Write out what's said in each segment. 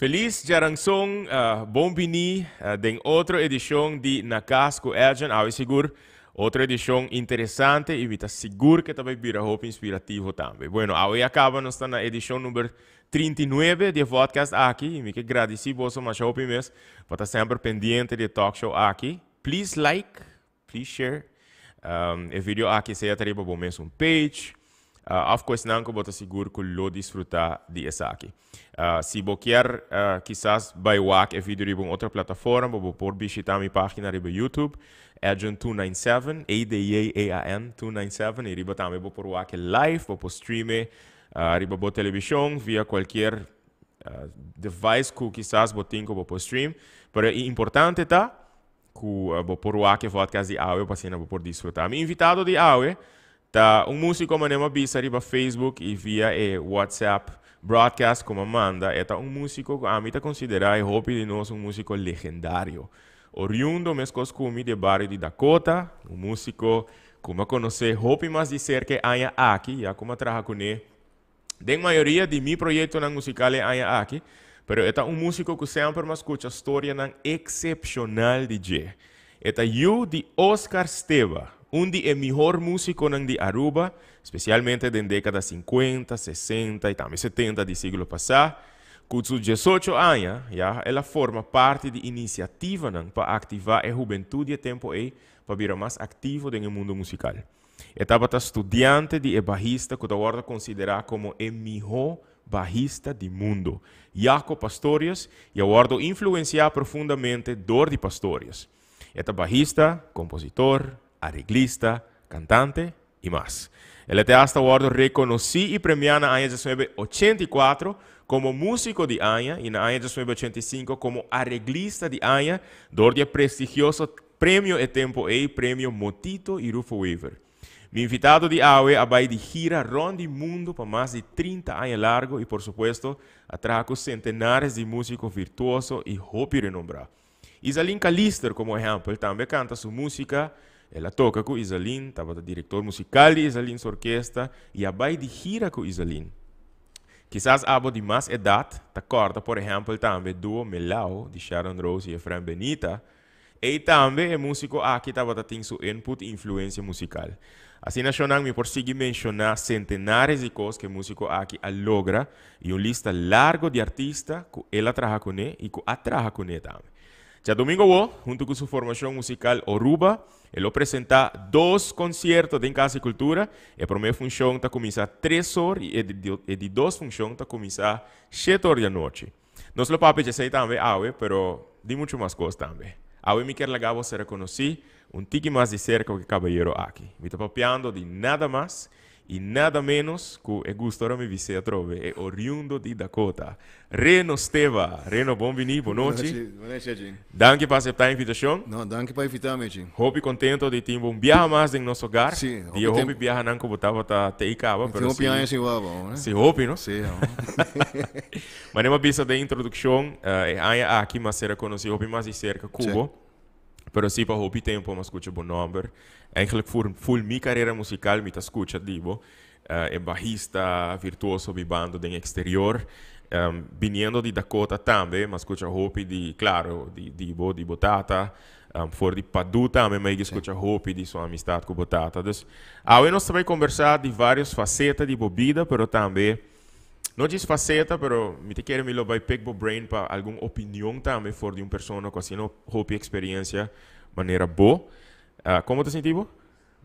Feliz Jarangsung, uh, ah, Bombini, uh, ah, tem outra edição de Nakasco Agent ao Seguro. Outra edição interessante e está seguro que também vira roupa inspirativo também. Bueno, hoje acaba, nós estamos na edição número 39 do podcast aqui. E me agradeci você mais roupa mesmo, para estar sempre pendente de talk show aqui. Please like, please share. Um, ah, o vídeo aqui seja também para o mesmo page. Af eh, quest nanko bota sigur kul lo disfruta di esaki. Uh, eh, si bokier uh, quizás vai wak e video ribun otra plataforma, bo por visitar mi página riba YouTube, Agent 297, A-D-A-A-N 297, e riba tambe bo por live, bo por streame, uh, riba bo via cualquier uh, eh, device ku quizás bo tinko bo por importante che ku uh, bo por wak podcast di awe, pasina bo por Mi invitado di Aue. Tá, um músico manema é bisa por Facebook e via e eh, WhatsApp broadcast como Manda, é tá, um músico a mim está considerado e hobby de nós um músico legendário. Oriundo mes costume de barrio de Dakota, um músico como conhecer hobby mais de que aia aqui, já como trabalha com ele. Den maioria de mi projeto na musical aia aqui, pero é tá, um músico que sempre me escuta história nan é excepcional DJ. Eta you de Oscar Steva. Undi é melhor músico de Aruba, especialmente desde décadas 50, 60 e também 70 do século passado. Com seus 18 anos, já, ela forma parte de iniciativa né, para ativar a juventude e tempo e para vir mais ativo no mundo musical. Estava estudante de bajista que agora considera como o melhor bajista do mundo. Jaco Pastorius e agora influenciar profundamente Dor de Pastorius. Esta barrista, compositor, arreglista, cantante y más. El hasta e Ward reconocí y premió en el 1984 como músico de año y en el 1985 como arreglista de año, donde prestigioso premio e tempo e premio Motito y Rufo Weaver. Mi invitado de hoy a de gira rondo mundo por más de 30 años largo y por supuesto atrajo centenares de músicos virtuosos y hopi renombrados. Isalín lister, como ejemplo, también canta su música Ela toca com Isalin, estava diretor musical de sua orquestra, e ela vai de gira com Isalin. Quizás abo de mais idade, está corta, por exemplo, também Duo Melau, de Sharon Rose e Efraim Benita, e também é músico aqui ah, estava tendo seu input e influência musical. Assim, na nacional, me prossegui mencionar centenares de coisas que o músico aqui logra e uma lista larga de artistas que ela trabalha com ele e que a trabalha com ele também. Ya Domingo junto con su formación musical Oruba, presenta dos conciertos de En Casa y Cultura. E primera función a está a tres horas y la de dos funções está a sete horas de noche. No lo papi ya sei también, pero de mucho más cosas también. Ah, me quer se se un un poco más de cerca que caballero aquí. Me está papiando de nada más. E nada menos que o gusto ahora me vice a trove, é oriundo de Dakota. Reno Steva, Reno, boa noite. boa noite noches, Danke por aceptar a invitação. Não, danke por invitarme, Jim. Hope contento de tener un viaje más en nuestro hogar. Sí. Y yo hope não nanco botaba ta te icaba, pero sí. Hope si guava, né? ¿eh? Sí, hope, ¿no? Sí. Mas uma pista de introdução, uh, eh, aqui mas será conhecido hope mais de cerca Cuba. Pero si pa hopi tempo mas escucha bon number. Eigenlijk voor full mi carrera musical mi ta escucha divo. Uh, eh, é barrista virtuoso de bando de exterior. Um, viniendo de Dakota também, mas escucha hopi de, claro, de, divo, bo, de Botata. Um, for de Padu também, mas escucha hopi de sua amistade com Botata. Dus, ah, nós também conversar de várias facetas de bobida, pero também não diz faceta, pero me te quero me lo vai pegbo brain para alguma opinião também for de uma pessoa que assim não roupa experiência maneira boa. Uh, como te sentiu?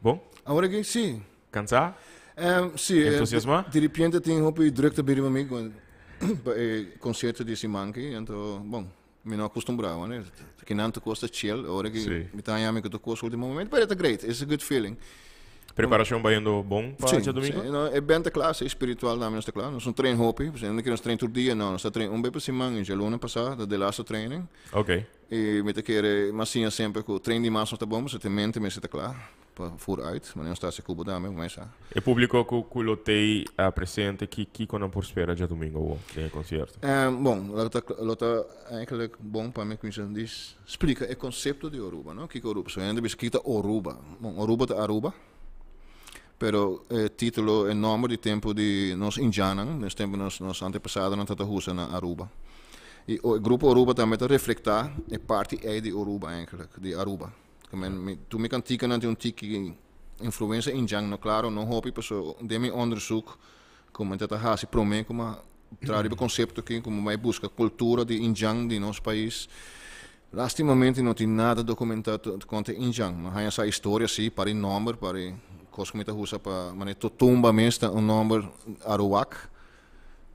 Bom? Agora que sim. Cansar? Um, sim. Entusiasma? De, repente tem roupa direto para o amigo. concerto de manque, então, bom, me não acostumbrava, né? Que não te custa chill, agora que me tá em que tu custa o último momento, but it's great, it's a good feeling preparação bij bom para dia domingo? Sim, não, é bem classe é espiritual na minha classe. Nós somos trein hobby, você que nós trein todo dia, não. Nós trein um vez por semana, já luna passada, de laço training. Ok. E mete te quer, mas sim, é sempre com o trein de massa está bom, você tem mente, mas está claro. Para vooruit, mas não está se cubo mesmo mas é. E público que eu lotei a ah, presente, que que quando por espera já domingo ou tem concerto? Eh, é bom, lota lota é bom para mim que me diz, explica o conceito de Aruba, não? Que que tá Aruba? So, ainda bisquita Aruba. Bom, Aruba de Aruba pero eh, título é nome de tempo de nos indianos, nesse tempo nos, nos antepassados na tata usa na Aruba. E o grupo Aruba também está reflectar é parte é de Aruba eigenlijk, de Aruba. Também, me, tu me cantica nante um tiki influência indiana, no claro, não hopi pessoa, de mi onderzoek, como tata hasi prome como trazer o conceito que como vai busca cultura de indiana de nosso país. Lastimamente não tem nada documentado quanto indiana, mas há essa história sim para o nome, para koskomitta husa pa mane totumba mesta tá, un number aruak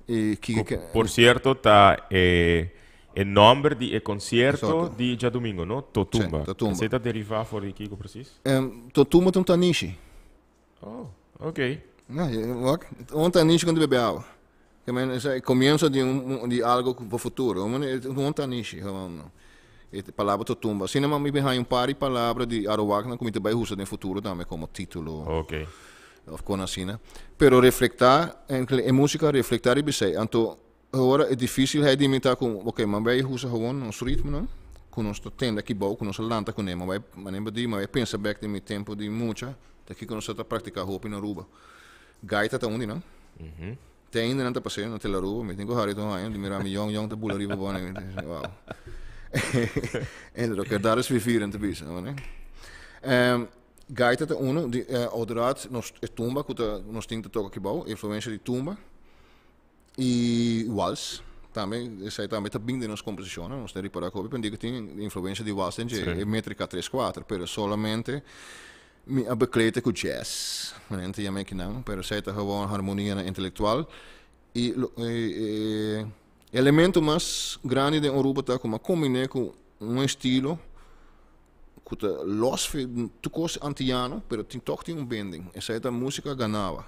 e que por cierto ta eh, e de di é e concerto Exato. di domingo no totumba sì, totumba se ta deriva fuori chi precis um, totumba tum tanishi oh ok no é, é, un tanishi quando bebe água que men comienzo de um de algo para o futuro um tanishi vamos palavra Totumba. Sen är man behind um par de palavras de Arovakna, que inte vai usar no futuro também como título. Ok. Of conasina. Pero reflectar en música reflectar i sig. Anto agora é difícil eh, de imitar com ok, man börjar husa o ons ritmo, no? Con nosso tempo aqui bom, com nosso lanta com nema, vai, man lembra é ma vai pensa back di meu tempo di mucha, da que conosco mhm. a praticar roupa na Aruba. Gaita tá onde, não? Mhm. Tem ainda não tá passando na tela Aruba, mas tem que correr então, aí, de mirar milhão, milhão de bula riba boa, né? Wow. Inderdaad, daar is weer 24 bies. Um, Gaita te uno, ehm, di, eh, odrad, nos tumba, kuta, nos tinta toca que bau, influência tumba e vals. Também, isso aí também está bem nas composições, nós temos que reparar que eu digo que tem de vals, 3-4, mas solamente me bekleden com jazz. Não tem a mim que não, mas isso aí está harmonia intelectual e, e eh, eh, elemento mais grande da Europa está como combinar com um estilo que tá los tocos antiano, pero tem toque tem um bending. Essa é a música ganhava.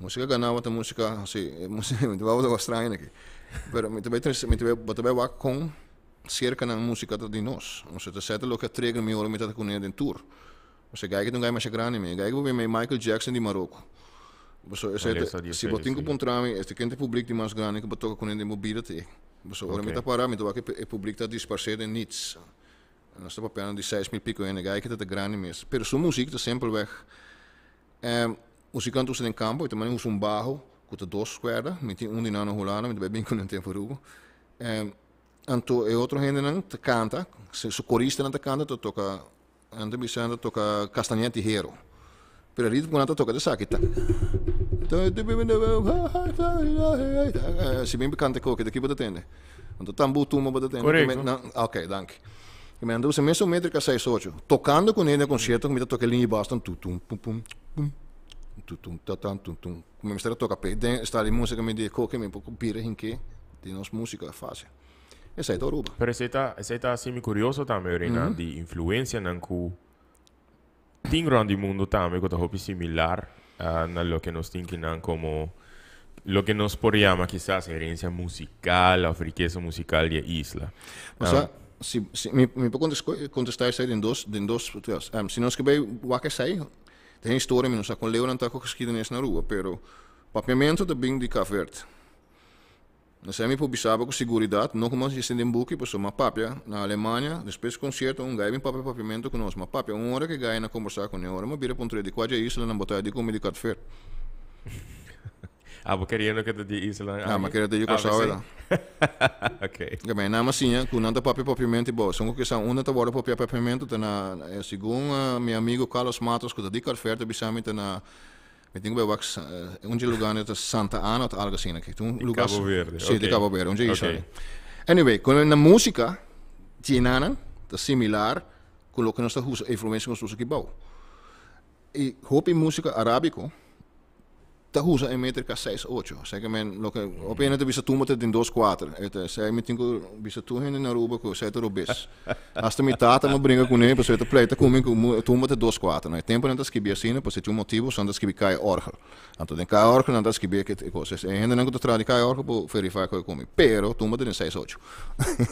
Música ganhava a música, sim, música, muito bom, eu estranho aqui. Pero me também me também também vai com cerca na música de nós. Ou seja, é lo que trega me hora me tá com ele em tour. Ou seja, gaig não gaig mais grande, me gaig o Michael Jackson de Marrocos. Se je zegt, si assim. pontrami, este kente publiek die mas grani, bo toka kun ende mobile te. Besou, ora meta parami, to wake e está ta disparseerde niets. Nós temos apenas op die 6 mil pico en kijken dat de grani mis. Per su muziek, te simpelweg. Um, ehm, muzikant usa den campo, e também usa um barro, com te dos squadra, meti um de nano rolando, bem com tempo rugo. Um, ehm, anto e outro gente não te canta, se o corista te canta, to toca, ande bisanda toca Castanhete Hero. Per ritmo não toca de saquita. Și min bekante kåkete på det tände. Então tambu tumba på det tände. Okej, dank. E me andou semenso métrica 6-8, tocando com ele no concerto, me toca linha e basta, tum tum pum pum pum tutum tatam tum tum. Como me a tocar den está ali música me de coque me pouco pira em que de nos música é fácil. E é toruba. Pero essa tá, essa tá assim curioso também, Rina, mm -hmm. de influência Tem grande mundo também, que eu similar. a lo que nos tinquinan como lo que nos por llama quizás herencia musical, la riqueza musical de isla. O sea, ah. si, si, me, me puedo contestar eso en dos en dos si Um, no que veo o que historia, tem história, não con com Leon Antaco que en esa rua, pero papiamento Bing de Caverte. Nasceu por Bissaba com segurança, não como se sente em buque, pois uma papia na Alemanha, depois do concerto, um gaio em papel papimento conosco, uma papia, uma hora que gaio na conversar com ele, uma bira para um trade, quase a isla na botada de comida de fer. ah, porque queria que de isla. Ah, mas queria de que sabe lá. Ok. Também na massinha, com nada papel papiamento e boa, são que são uma tabora papel papiamento, tá na segundo meu amigo Carlos Matos, que tá de café, tá bisamente na I think we wak, uh, unji Lugano to Santa Ana to algo assim aqui. Então, Lucas. Cabo Verde. Sim, okay. de Cabo Verde, unji okay. Anyway, con la música tinana, tá similar con lo que nosotros estamos influência com o nosso que bom. E música arábico, te usa en métrica 6-8. sei que men, lo que opina te bisa tumba te din 2-4. Ete, sé mi tinko bisa tu hen na ruba ko sé te rubis. Hasta mi tata me bringa con ele, pues te pleita com mi tumba te 2-4. Nei tempo nanta skibia sina, pues te um motivo sanda skibi kai orgel. Anto den kai orgel nanta skibia que te cosas. E hen nanko te tradi kai orgel po verify ko comi. Pero tumba te din 6-8.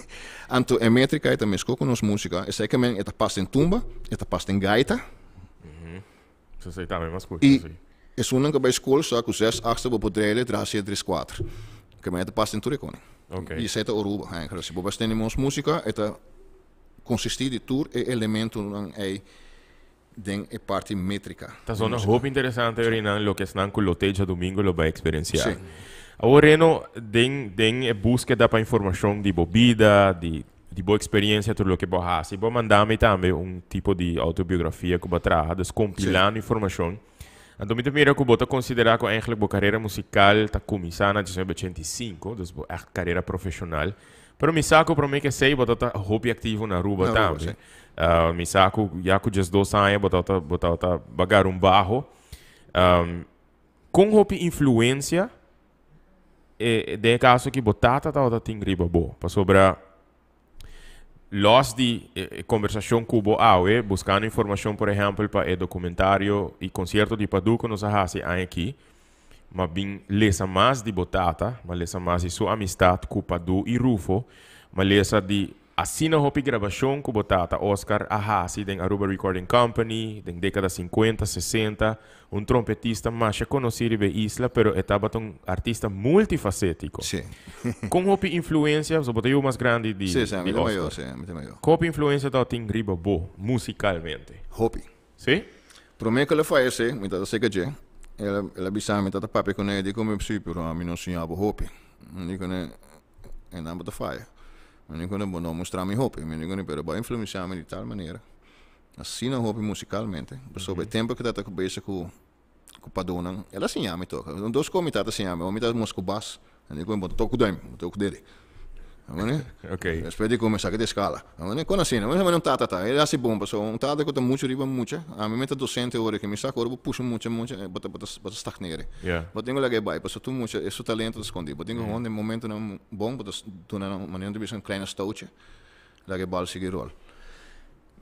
Anto en métrica ete me skoko nos música. Sé que men ete pasta en tumba, ete pasta en gaita. Mhm. Mm Você tá coisas e sunen ka bëj shkollë sa que akse po po drejle drasje dris 4. Kemë të pastin turikoni. Okej. Okay. I seta oruba, ha, krasi po basteni mos muzika eta de tour e elemento nën ai den e parte métrica. Tá só uma roupa interessante, Orinan, lo que estão com loteja domingo lo a experienciar. Sim. Agora, Reno, den, den é búsqueda para informação de bebida, de, de boa experiência, tudo o que você faz. E vou mandar-me também um tipo de autobiografia que eu vou trazer, compilando informação. Então, met meer ook bota considerar que a bo carreira musical está começando em 1985, dus bo carreira profissional. mas mi saco para mim que sei bota tá hobby ativo na rua também. Uh, ah, mi saco já com 12 anos bota tá bota bagar um barro. Um, com hobby influência é, é de caso que botata tá outra tem boa, para sobrar los de eh, eh, conversación cubo AWE, buscando información, por ejemplo, para el documentario y concierto de Paduco nos hace aquí, Más bien, lesa más de Botata, Más lesa más de su amistad con Padu y Rufo, mas lesa de Assina Hopi gravação com botata Oscar Ahasi da Aruba Recording Company, da década 50, 60, um trompetista mais conhecido da isla, pero estava um artista multifacético. Sim. Sí. com Hopi influência, só botei mais grande de Sim, sí, sim, sí, muito maior, sim, muito maior. Com Hopi influência da Tim Riba Bo, musicalmente. Hopi. Sim? Para mim que ele faz, sim, muito da seca de. Ele, ele avisava, muito da papi com ele, como eu sei, pero a mim não sonhava Hopi. digo, né, é nada da faia. Meni kunde borde mostra min hobby, meni kunde borde eu influensera influenciar de tal maniera. Att sina sobre o mhm. tempo que está com jag började com o padonan, ela sinjami toka. Dos komitata com omita musku bas. Meni kunde toco toku daim, toco dele. Okay. Después de comer, que te escala. Quando assim, não é un tata, tata. Era hace bomba, só um tata que tem muito riba, muito. A mí me mete docente horas que me saco, eu puxo muito, muito, bota, bota, bota stagnere. Yeah. Mas tenho lá que vai, passou tu muito, esse talento escondi. tengo tenho um momento não bom, mas tu não, mas não deve ser um kleine stootje. Lá que bal sigue rol.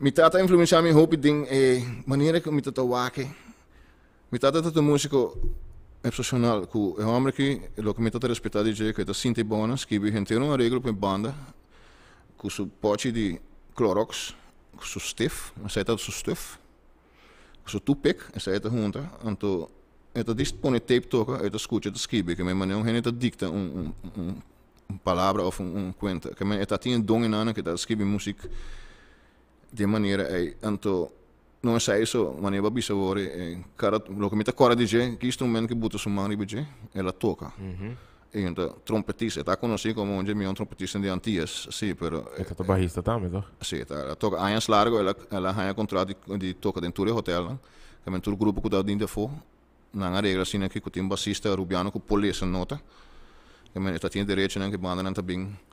Mi tata influenciar mi hopi ding, eh, manera que mi tata wake. Mi tata tata músico É que é homem que é e hamre ki lo komitet e respektadi gje këtë bonas, que vive em ter uma regra për banda ku su poqi de Clorox ku su stif në seta su Stiff, ku su tupik në seta junta, në të e të dishtë poni tape toca, e të skuqe të skibi que me é më unë heni të dikta un, un, un, un um conta, que un cuenta ke me e të que në dongin anë skibi musik de maneira aí, në então, non senso, ma ne va bisavore, eh, cara, lo che mi ancora dice, chi strumento che butta su mani bici è la tocca. Mhm. E un trompetista, ta con come un gemio un trompettista di Antias, sì, però... È eh, stato barista tammi, to? Sì, la tocca, hai un largo e la, la hai un contratto di, di tocca dentro il hotel, che è un gruppo che dà di fuoco, non ha regola, sino che con un bassista rubiano che polisse nota, che mi sta tenendo diritto anche banda non sta bene.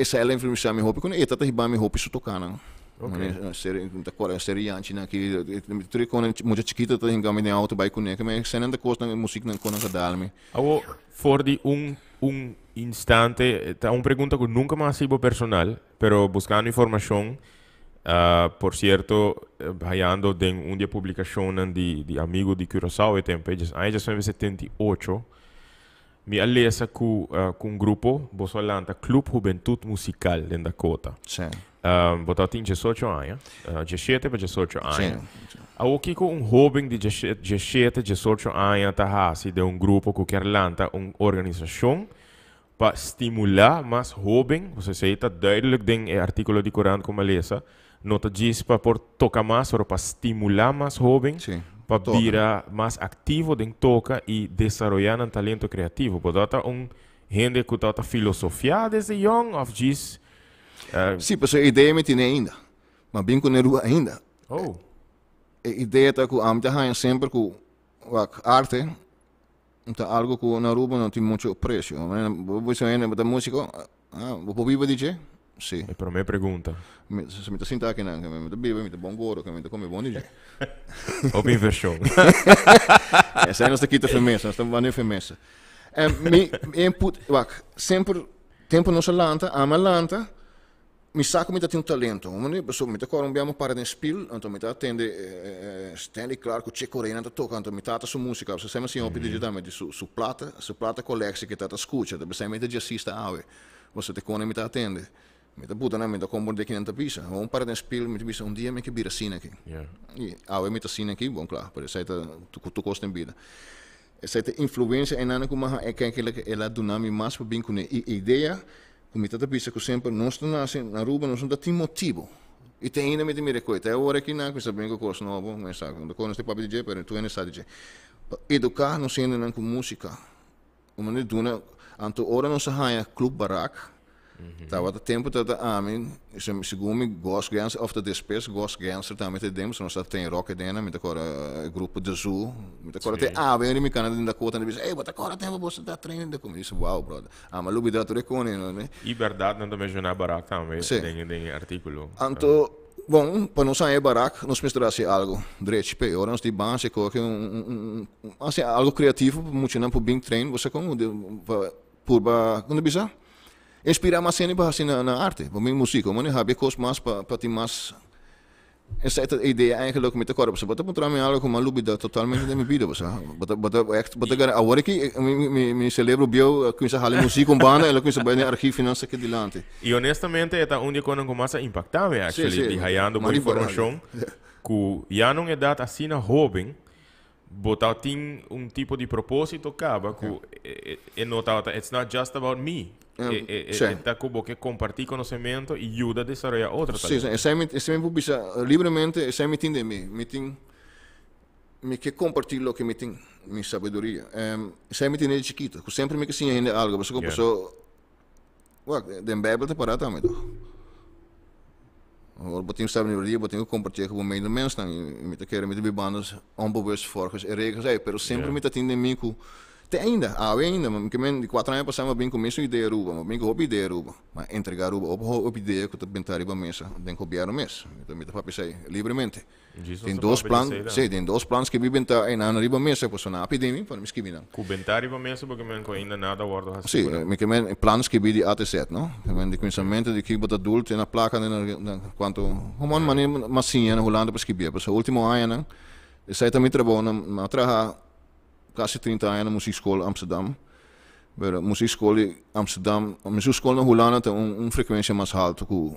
essa me me Y esta es mi Okay. Ser que me bike me for di un un instante, eh, ta un pregunta que nunca más sido personal, pero buscando información ah, por cierto, hallando eh, de un día publicación de, di amigo de Curaçao, e tempo, 78, mi alesa com uh, cu un grupo, Bosolanta, Club Juventud Musical in Dakota. Sì. Um, botatin 18 socio aia, uh, c'è siete per c'è socio com Sì. A de un hobing di c'è siete, c'è socio aia tahasi de un gruppo cu Kerlanta, un organizzazione pa stimula mas hobing, você seita duidelijk ding e articolo di Koran como alesa, nota para por toca mas, or pa stimula mas hobing. Sì para virar mais ativo dentro toca e desenvolver um talento criativo. Portanto, um gente que está filosofia desde young of this. Uh, eh, Sim, mas a eh, ideia me tinha ainda. Mas bem com a ainda. Oh. A eh, ideia está que a gente sempre com a arte então algo que na naruba não tem muito preço. Você ainda da música, ah, vou viver de Sí. para pero me pregunta. Se me está sentado que me meto bebe, me meto bom goro, que me meto come bom DJ. Open version. Essa é a nossa quinta firmeza, nós estamos banando e Mi input, wak, sempre, tempo não se lanta, ama lanta, mi sa che mi dà un talento, mi so, mi ancora un abbiamo parlato in spiel, então mi attende eh, eh, Stanley Clark, c'è Corena, anto tocca, anto mi a su musica, se sempre si opidi mm-hmm. di su, su plata, su plata collexe che tata scuccia, se sempre di assista a ave, você te cone mi attende. Mitä puhuta näin, mitä kompondekin entä piisa. On parten spil, mitä missä on tiedä, mikä piirä siinäkin. Yeah. Ja aue, mitä siinäkin on klar, mutta se, että tukosten piirä. Se, että influenza ei näin, kun mä hän ekään kyllä, elä dunami mas, pabin kun idea, kun mitä tapissa, kun sempre nosta nasi, na ruba, nosta da tim motivo. E tem ainda me temere coisa. É hora que não, que sabem que o curso não é bom, mas sabe, quando não tem papo DJ, pero tu ainda sabe DJ. Educar não sendo não com música. Uma não duna, anto ora não se hanya club baraca, Tá, o tempo tá, tá, ah, dat de army zijn gosto gosgrens of de despes gosgrens damit de dem sono state in rock dena né, mit akora grupo de zu mit akora te a veri mi canada da cota né, bis ei bota akora tempo bosta da treino né, de como isso wow brother ah, mas ma lubi da tore é con é, né e verdade não da mencionar barak também tem tem artigo anto Bom, para não sair barato, nós misturasse assim, algo direito, pior, nós de base, que um, um, assim, algo criativo, muito não para o bem treino, você como, para, para, quando bizarro. Ah? inspirar-me sempre assim, na, na arte, para minha música. Mas eu gosto mais para, para ter mais en zet het idee eigenlijk met de korp. Ze botten moeten mij eigenlijk maar lubida totalmente de mijn bieden. Ze ah, botten echt botten gaan awariki. Eh, mijn celebro bio kun eh, me halen muziek om banen en dan kun ze bij de archief en dan ze die land. Y honestamente é onde quando começa a impactar me actually, sí, sí. de hayando por informação que já não é data assim na Robin. botatin un tipo de propósito cava que yeah. é notado it's not just about me está eh, como que compartir conhecimento e aiuta a desenvolver outra sim sim essa me essa me publica livremente essa me tem de mim me tem me que compartilhar o que me tem minha sabedoria um, ehm, essa me di de chiquito sempre mi me que sim ainda algo mas como yeah. so, well, den Bible te para também Robotinho botinho compartilha com o meio do mens, não, é? e me tá querendo me de bandas, um bobo esse forcas, e regas aí, é, pero sempre yeah. me tá tendo em mim tem ainda, há ainda, que quatro anos passamos bem com isso e de Aruba, bem com o de Aruba. Mas entre Aruba, o de que também está a mesa, tem que copiar o mês. Também dá para pensar livremente. Tem dois planos, né? sim, tem dois planos que vivem tá em ano arriba mesa, pois na epidemia, para mim que vinham. Cubentar arriba mesa, porque não ainda nada guardo assim. Sim, né? me que men planos que vivem até sete, não? Que men de pensamento de que bota adulto na placa, né, quanto, como uma maneira massinha na Holanda para esquivir. pois o último ano, isso aí também trabalha, mas trabalha quase 30 anos muziekschool Amsterdam. Bij de Mas Amsterdam, muziekschool na Holanda, een, een frequentie mais alta, que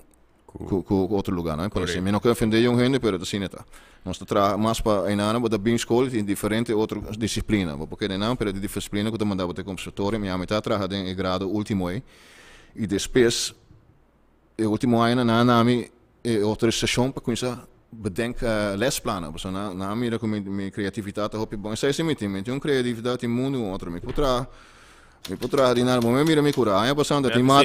com, com outro lugar, né? Por exemplo, não quero ofender um gente, mas assim está. Nós traz mais para a para bem escola em diferentes outras disciplinas. Porque não, para a disciplina que eu mandava ter consultório, minha metade trabalha em grado último E eh. depois, o último ano, na Nami, eh, outra sessão para começar bedenk uh, eh, lesplannen op zo'n na, namiddag met, met criativiteit op je bank. Zij zijn met met hun criatividade mundo outro me potrá me potrá de nada momento mira me curar é passando a timar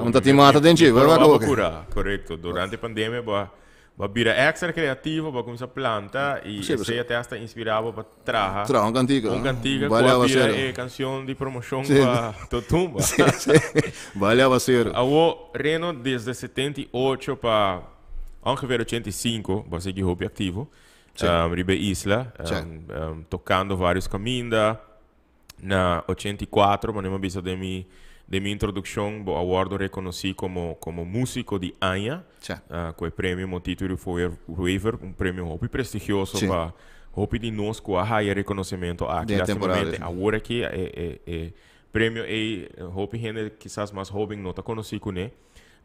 onde a timar tem jeito vai vai correto durante a pandemia boa Vai extra criativo, vai começar planta e você até inspirado para trazer. Tra, um cantiga. que cantiga vale a vira é canção de promoção para Totumba. Vale a ser. Eu reno desde 78 para ongeveer 85 was ik hobby activo. Um, ehm, ribe Isla, um, ehm, um, ehm, tocando vários caminda. Na 84, mas não bisa de minha, de minha introdução, o awardo reconheci como como músico de Anha, uh, eh, com o prêmio o título foi River, um prêmio muito prestigioso para hobby de nós com a raia reconhecimento aqui. agora que é, é, é prêmio é hobby quizás mais hobby não está conhecido, né?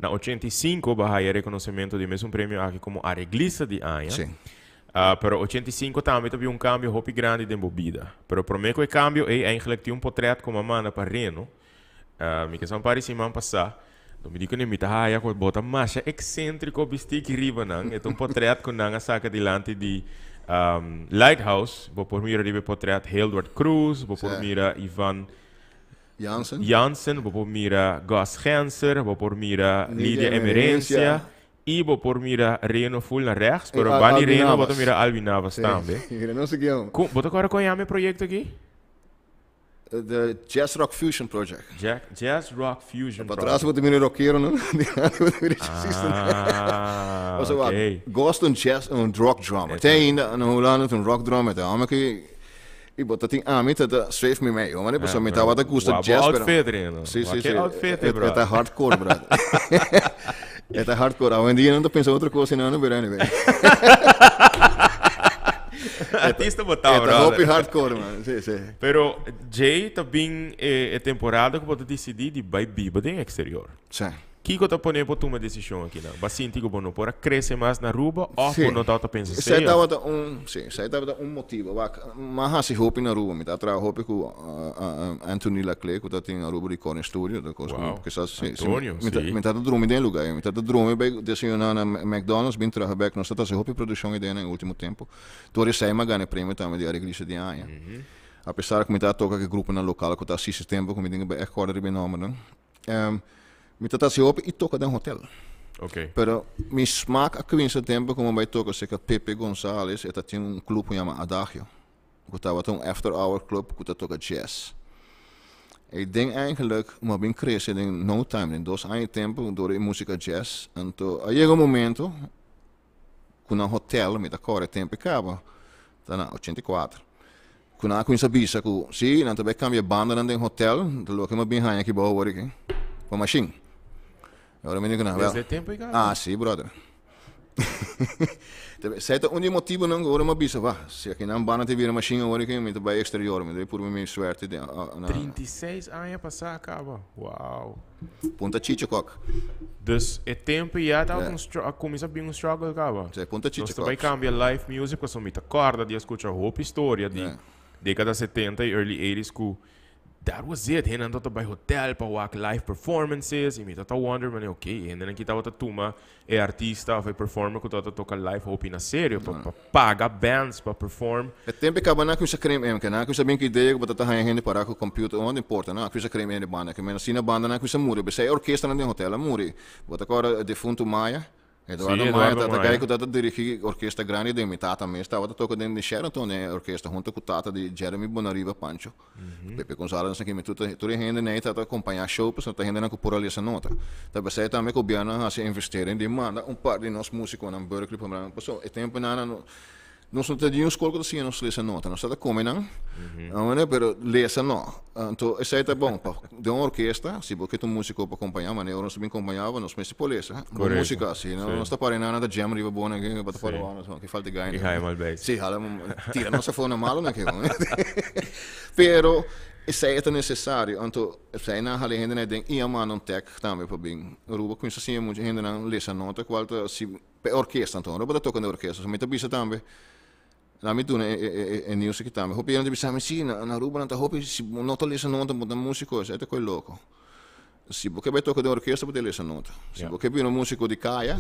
Na 85 Bahia é reconhecimento do mesmo prêmio aqui como a reglista de Anha. Sim. Uh, pero 85 também teve um cambio hopi grande de embobida. Pero prometo que cambio é, é eigenlijk um portret com a mana para Reno. Uh, ah, me que são parecidos passar. Então, me digo que imita Haya com bota marcha excêntrico bistic riba nang. Então, é portret com nang a saca delante de um, ah, Lighthouse. Vou por mira de portret Hildward Cruz. Vou por mira Ivan... Jansen. we vou mira Gas Genser, we por mira Lidia Emerência. i we por mira Reno full naar rechts, pero Bani Reno, vou mira Albina também. Não sei o Bota agora qual é o meu projeto de Jazz Rock Fusion Project. Jack, jazz Rock Fusion Project. Patraas moeten meer rockeren, die moeten weer precies ah, doen. Ghost en jazz, een rock drummer. Ten een Hollander, rock drummer, botar tem Amit ah, të shef mi me meio mano përso eh, mi ta vata kushtët gjesë. Ua bo outfitri, bro. hardcore, bro. é hardcore. Aho en día no te pensé otra cosa, no, no, pero anyway. Artista botar, bro. Eta hardcore, mano. Sì, sì. Pero Jay também tá é, eh, é temporada que pode decidir de vai bêbado em exterior. sim que que eu Kiko tá ponendo uma decisão aqui, não. mas sim tigo bono, para crescer mais na rua ou por não tá pensando assim? Sei dava um, sim, sei dava um motivo, mas assim hopi na rua, me tá tra hopi com uh, uh, Anthony Leclerc, que tá tem a ruba de cor no estúdio, da coisa, que está sim. Antonio, sim. Me tá drume do lugar, me tá drume bem desenhar na McDonald's, bem tra back, nós tá se hopi produção ideia no último tempo. Tu ora sei magane prêmio também de arreglista de mhm. anha. Apesar que me tá toca que grupo na local, que tá assiste tempo, que me tem que acordar bem nome, né? Mi trata se y toca de un hotel. Okay. Pero mi smak a Quince tiempo, como me toca, se que Pepe González, esta tiene un club que se llama Adagio. Gustavo un after hour club, que toca jazz. Ik denk eigenlijk, como bien Chris, en no time, en dos años tempo, door de música jazz. Entonces, aí chega momento, con un hotel, me da core tempo acaba, tá na 84. Con una coisa bisa, sí, sim, não também cambia banda, não tem hotel, de logo que eu bem aquí, aqui, boa, aqui, com a machine. Eurominic não. Desde tempo igado. Ah, sim, brother. Zij é o motieven não agora uma bissen. vá. Se aqui não bana te weer uma xinga, hoor que hem met bij exterior met por pure mijn zwaar te doen. 36 anos ah, ah, passar acaba. Uau. Ponta chicha kok. é tempo e já tá yeah. começa a vir um struggle acaba. ponta chicha kok. Você vai cambiar live music com a sua corda de escutar roupa história de yeah. década 70 e early 80s com that was it. Hinan to by hotel para walk live performances. E mi tata wonder, man, ok, hinan aqui tava tuma é artista, vai performer com tata toca live hopi na sério, para paga bands para perform. É tempo que abana que usa creme em, que na que usa bem que ideia que tata hanen de para com computer onde importa, na que usa creme em banda, que menos sina banda na que usa muri, bese orquestra na de hotel, muri. Bota agora defunto Maia. Eduardo, Sim, Maia, Eduardo tá, tá, Maia, Maia. que tata dirigi orquestra grande de mitata me tá, estava tocando dentro de Sheraton, né, orquestra junto com tata de Jeremy Bonariva Pancho. Uhum. Pepe Gonzalez, assim, que me tudo tudo rende né, tata acompanhar show, porque tata rende na por ali essa nota. Tata sei também que o Biana assim investir em demanda um par de nós músicos na Berkeley, por exemplo, é tempo não né, não Nosotadionskolan och läser noterna, så det kommer någon. Mm-hmm. Men läsa nå. Anto, jag säger bom, det är en orkester, si boke tu musico pa accompagnare, ma ne ora subin accompagnava, nos mesi po lesa. Bo musica, si, no, non sta pare nana da jam riva buona che va fare buona, so, che falta gain. Ja, mal bei. Si, hala, tira non sa fona malo na che. Pero e sei é necessário, anto sei na hale hende na den ia man on tek também på Ruba da να μην τον ενίωσε κοιτάμε. Έχω πήγαινε pisame, sì, una ruba una hopi, non to a nota, ma musico, siete quel loco. Si può che tocco di orchestra per lesa nota. Si può che più un a di caia,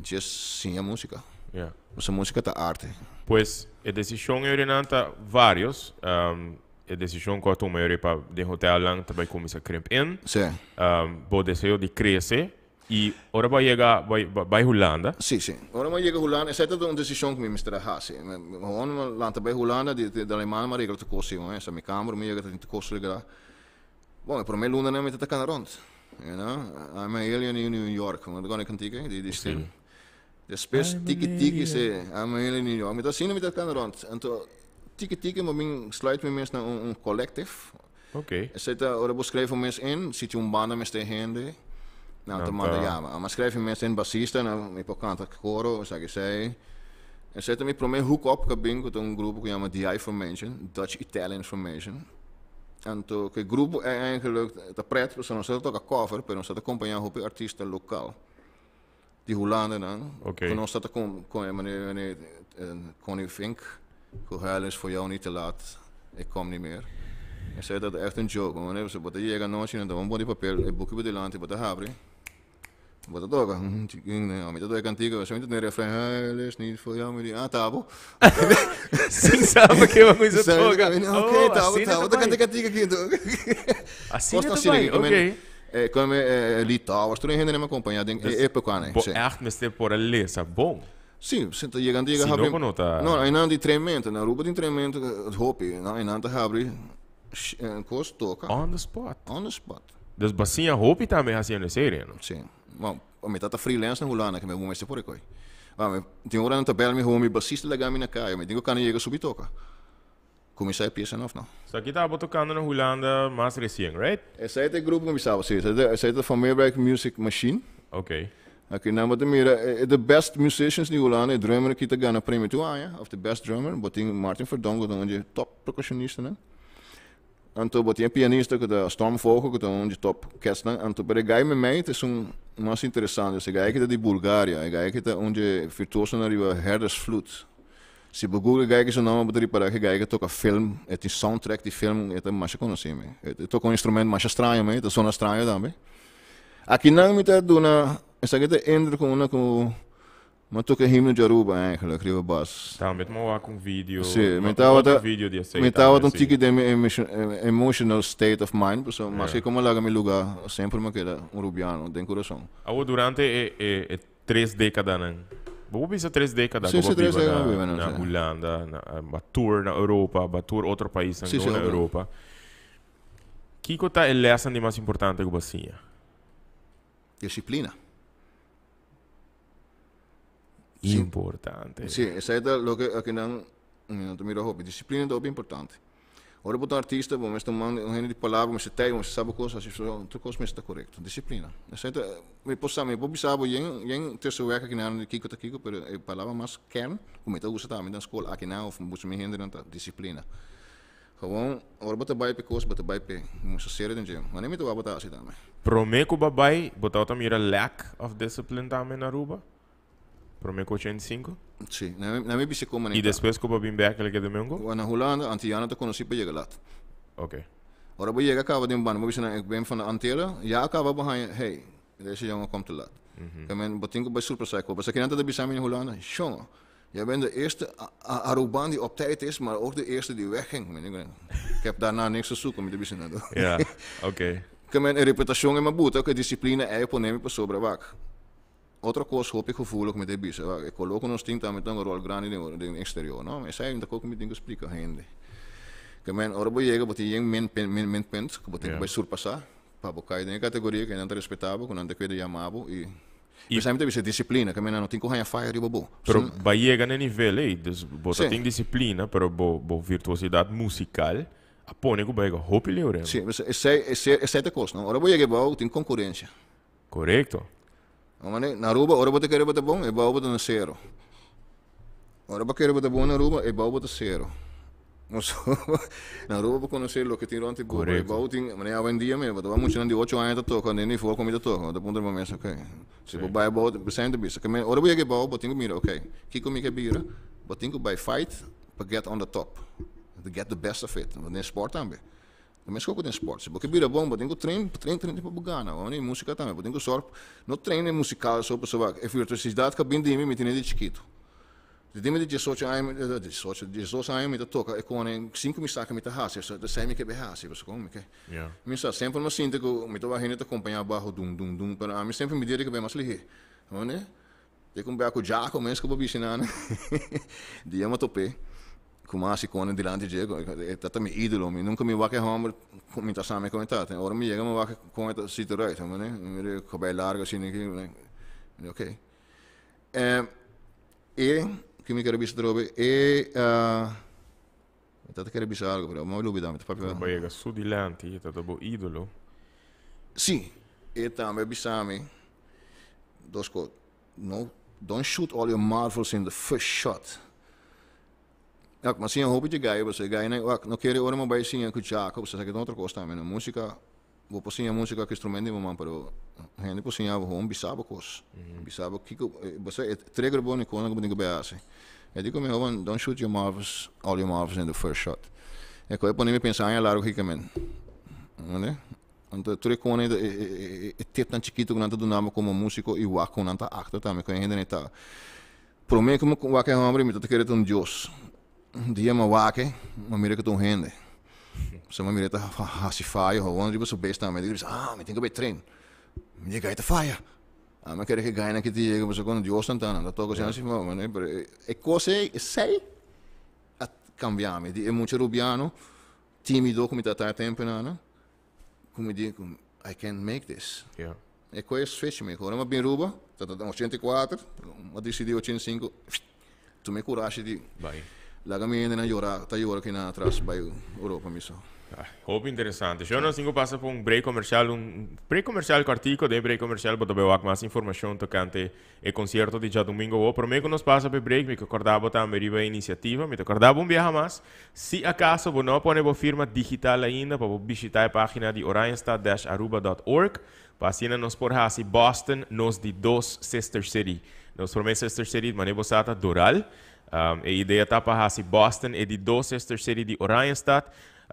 c'è sim a música. Yeah. Essa música tá arte. Pois, a decisão é orientada vários. a decisão corta uma hora para derrotar a lã, também começa a crescer. Sim. Um, o desejo de crescer. y ahora a llegar vai chegar, a ir Holanda? sí Sim, sim. Ora a chegar Holanda. Essa é uma decisão que me mistura ha, sim. Hon lanta vai Holanda, de, de alemania me Alemanha, mas regla te cosi, né? Essa minha câmara, minha regla te cosi ligar. Bom, para mim Lunda nem me tá cana rond. You know? I'm an alien in New York. Mas agora cantiga, de de stil. Este- después tiki tiki se I'm an alien in New York. Mas assim não me tá cana rond. Então tiki tiki, mas mim slide me mesmo un un collective. Okay. Essa é ora vou escrever mais em, se tinha un banda mais tem rende. Nou, Na domanda tá. java. Mas escreve-me sem bassista, né? Me por canta coro, sabe sei. Etc. Me promete hook up com bingo de um grupo que chama DI Formation, Dutch Italian Formation. En toen, het groep e- eigenlijk, de pret, dus dan ook een cover, maar dan zat accompagnen op artiesten lokaal. Die Hollanden dan. Oké. Okay. Dan zat kon, kon meneer, meneer eh, Connie Fink, gehuil is voor jou niet te laat, ik kom niet meer. Hij zei dat echt een joke, want hij zei, wat je gaat nooit zien, dan moet je papier, het boekje bij de land, je moet de Volt mm-hmm. né? ah, é a dolga? Amit a dolgán tígó, sem tudni refrén, és nincs folyam, hogy ah, tábo. Sabe que é uma coisa toga. Ok, tábo, tábo, da canta cantiga aqui. Então. Assina também, é- ok. Come litauas, tu nem ainda nem me acompanha, é pequena. Echt me por ali, sabe bom? Sim, senta tá chegando tá- e agarra. Não, ainda de treinamento, na rua de treinamento, hopi, não ainda abre, encostou, cara. On the spot. On the spot. Dus basinha hopi também assim na série, não? Sim. Sí. o met dat freelance na Hulana que me vou mexer por aqui. Vá, me tem hora na tabela me homi bassista legal me na caia, me digo que não subir toca. Comecei a peça não, não. Só que ook tocando na Holanda mais recente, right? Esse é het grupo que me estava, sim. Esse é o Famebreak Music Machine. Oké. Oké, nou wat meer, eh, eh, de best musicians die Holanda, drummer, kita gaan naar premier toe aan, Of de best drummer, wat Martin Verdongo, dan je top percussionisten, anto botinha pianista que da é Storm Fogo que da é um de top kestan anto para gai me mei te mais interessante se gai que da Bulgária gai que da onde virtuoso na riva Herders Flute se Google gai que se nome botri para que gai que toca film é tem soundtrack de film é tem mais conhecido me é toca um instrumento mais estranho me é sona estranho também aqui não me tá dona essa que te entra com uma com Ma tukaj himno Džaruba je eh, enkrat krivo bas. Tam imamo ovako video. Si, metava ta video di se. Metava tam tiki da emotional state of mind, so ma se eh. como laga mi lugar sempre me que un rubiano, den coração. Awo durante três décadas nan. Bobo bisa três décadas sí, sí, três na, na Holanda, na, tour na Europa, ba tour outro país na sí, sí, Europa. Kiko ta é a lição mais importante que você tinha? Disciplina. Importante. Sí, esa es lo que aquí dan, de mira hobby. Disciplina é bem importante. Ora, botar artista, bom, mas tomando um reino de palavra mas tem, mas sabe coisas, se pessoas, tu coisas, mas está correto. Disciplina. é é, me posso me posso saber, yen, yen, ter seu aqui na de Kiko, Kiko, pero a eh, palavra mais kern, como está usada também na escola, aqui na, ou muito me rende, disciplina. Gewoon, or bota bai pe kos, bota bai pe musa sere den jem. Mane mi tu bota asi dame. Promeko babai, bota otam ira lack of discipline também na Aruba? Promeco um 85. Sí, Namibia y se comunica. E ¿Y después cómo vim back el que domingo? Bueno, Holanda, Antillana te conocí para llegar laat. Ok. Ahora voy a llegar acá, voy a decir, bueno, voy a ik ben van de Antillen. Ja, acá voy hey, deze jongen komt te laat. Mm -hmm. Men betinkt bij Supercycle. Maar ze kennen dat de Samen in Holanda. Jongen, jij bent de eerste Aruban die op tijd is, maar ook de eerste die wegging. Ik heb daarna niks te zoeken met de business. Ja, oké. Ik heb een reputatie in mijn boete, ook discipline, eigen neem ik per sobra outra coisa otrok koolschopje gevoelig met die bies. Ik kon ook nog tinta met een rol gran in de exterieur. No? Maar zij ook met dingen spreken heen. Ik ben orboyega, want die min pen, min min pens, que ik ben surpassa. Pabo cai na categoria que não respeitava, que não te cuida amava e e sempre teve essa disciplina, que a não tem que ganhar fire e bobo. vai chegar no nível aí, você tem disciplina, pero bo, virtuosidade musical. A pone que Bahia hope lhe Sim, essa é essa é a coisa, não. Agora vou chegar que tem concorrência. Correto. Amane, na Aruba, ora bota querer bota bom, e baú bota no zero. Ora para querer bota bom na Aruba, e baú bota zero. na Aruba para conhecer lo que tiro antes por e baú tem, mané, hoje dia mesmo, bota vamos de 8 anos até toca, ni nem for comida toca, da momento, ok. Se vou buy baú, presente bis, que men, ora vou que baú, mira, ok. Que comigo é bira, bota buy fight, but get on the top. To get the best of it. Want sport Mas kako ten šport? Če bo bila bomba, potem ko trenim, trenim, trenim pa bogana, oni muzika tam, potem ko sorb, no trenim muzikal so pa sovak, e filtro si izdatka, bindi imi mi ti ne diči kitu. Zdaj mi je soče, da je soče, da je soče, ajme da to, kako one, eh, cinco mi stakami ta hasi, da se mi kaj behasi, pa so komi, kaj. Mi sa, sempre uma sinta, ko mi to vahine ta kompanija baho, dum, dum, dum, pa a ah, mi sempre mi dire, que bem mas lihi, ne? Te kumbea ko jako, mesko bo bisinana, dijema tope. kumasi kone dilanti jego tata mi idolo mi nunca mi va wake home mi ta same komentate ora mi jega mi wake kone ta sitter right home ne mi re kobe larga sine ki ne ok ehm, eh e che mi carabis drobe e tata carabis algo però ma lui dame proprio ma jega su dilanti tata bo idolo sì e tame bisami dosco, no don't shoot all your marvels in the first shot Ja, maar zien hoop je gaai was gaai nee ook no kere ora mo bai zien ku cha ko sa ke otro costa men música vou por sim a música que instrumento mamã para gente eh, por sim a home bisaba cos bisaba que você trigger bom com não ninguém beasse eu digo meu homem don't shoot your marvels all your marvels in the first shot é que eu ponho me pensar em largo que men né então tu recone é ter tão chiquito quanto do nome como músico e o quanto acto também que ainda não está prometo que o que é homem me tá querendo um deus dia Milwaukee, uma mira que tu rende. Se é uma mira tá se falha, ou onde você besta, mas diz, ah, me tem que be treino. Me diga que falha. Ah, mas quero que ganhe né, que te chega, você quando Deus tentando, anda todo assim, assim, mas né, é coisa é sei a cambiar, me é muito rubiano, timido como tá tá tempo, né? né? Como digo, I can make this. Yeah. É tá, tá, tá, e questo fece mi ancora, ma ben ruba, 84, ma decidi 85, tu me coraggio di... Vai. la en ainda llora, llorar, tá llorando atrás, vai Europa, missão. Ah, interesante. interessante. Yo nos cinco pasa por un break comercial, un break comercial cortico de break comercial, para dar más información tocante el concierto de ya domingo. O me que nos pasa por break, me acordaba también de iniciativa, me acordaba un viaje más. Si acaso vos no pones firma digital ainda, para pues visitar la página de orainsta arubaorg para nos por así Boston, nos de dos Sister City. Nos formamos Sister City, mané vos Doral. Um, e ideia tapa hasi Boston e di Dorchester City di Oranjestad.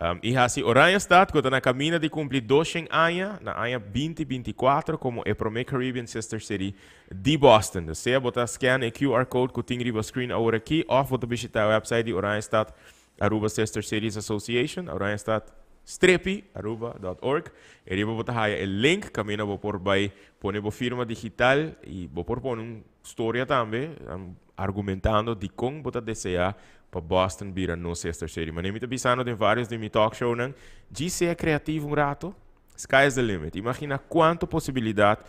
Um, e hasi Oranjestad kota na camina di cumpli dosheng anya na anya 2024 como e prome Caribbean Sister City di Boston. De sea bota scan e QR code ku tingri bo screen agora aqui off bota visitar a website di Oranjestad Aruba Sister Cities Association Oranjestad strepi aruba.org e ribo bota haya el link camina bo por bai pone bo firma digital e bo por pone un storia tambe um, argumentando de como botar DCA para Boston vir a nossa sexta série. Mas nem me pensando em vários de meus talk show, não. De ser criativo um rato, sky is the limit. Imagina quanta possibilidade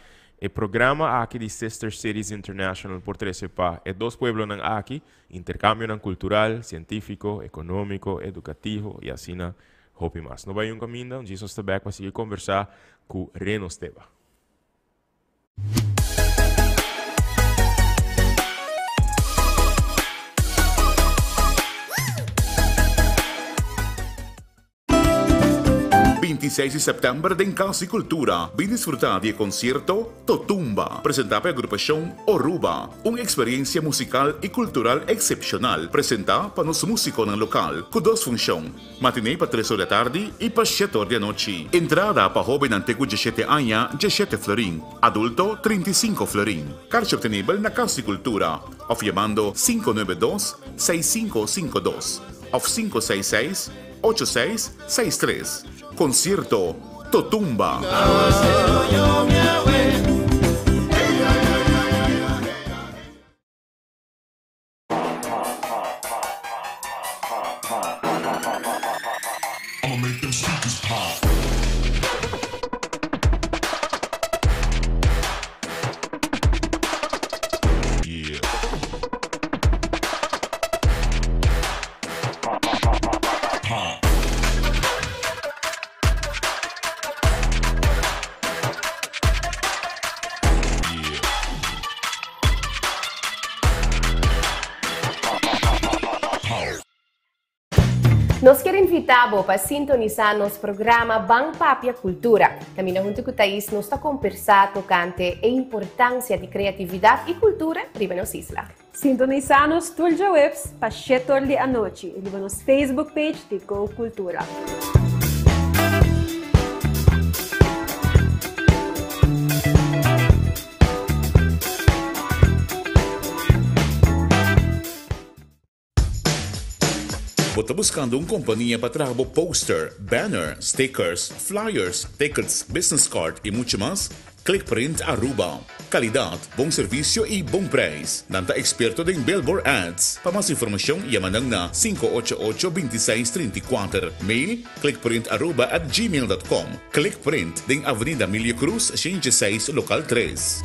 o programa aqui de Sister Cities International por 13 pa. E dois pueblos não aqui, intercâmbio não cultural, científico, econômico, educativo e assim na Hopi mais. Não vai um caminho, Jesus está back para seguir conversar com Reno Esteba. 26 de septiembre, de Casa Cultura, vi disfrutar de concierto Totumba, presentado por la grupo Oruba, una experiencia musical y cultural excepcional, presentada para los músicos en el local, con dos funciones, matiné para 3 horas de la tarde y para 7 de la noche. Entrada para joven antiguo 17 años, 17 florín, adulto 35 florín. Carta obtenible en la Casa Cultura, o llamando 592-6552 of 566 8663 concierto, Totumba. Labo pa sintonisa nos programa Bang Papia Cultura. Kami na junto kutais nos ta conversar tocante e importância de criatividade e cultura riba nos isla. Sintonisa nos Tulja Webs pa 7 de anoche e riba nos Facebook page de Go Cultura. Cultura. Estou buscando uma companhia para trabalhar poster, banner, stickers, flyers, tickets, business card e muito mais? Clickprint Aruba. Qualidade, bom serviço e bom preço. Nanta experto em Billboard Ads. Para mais informação, yamanang na 588-2634. Mail clickprintaruba@gmail.com. Clickprint, em Avenida Milho Cruz, 66, Local 3.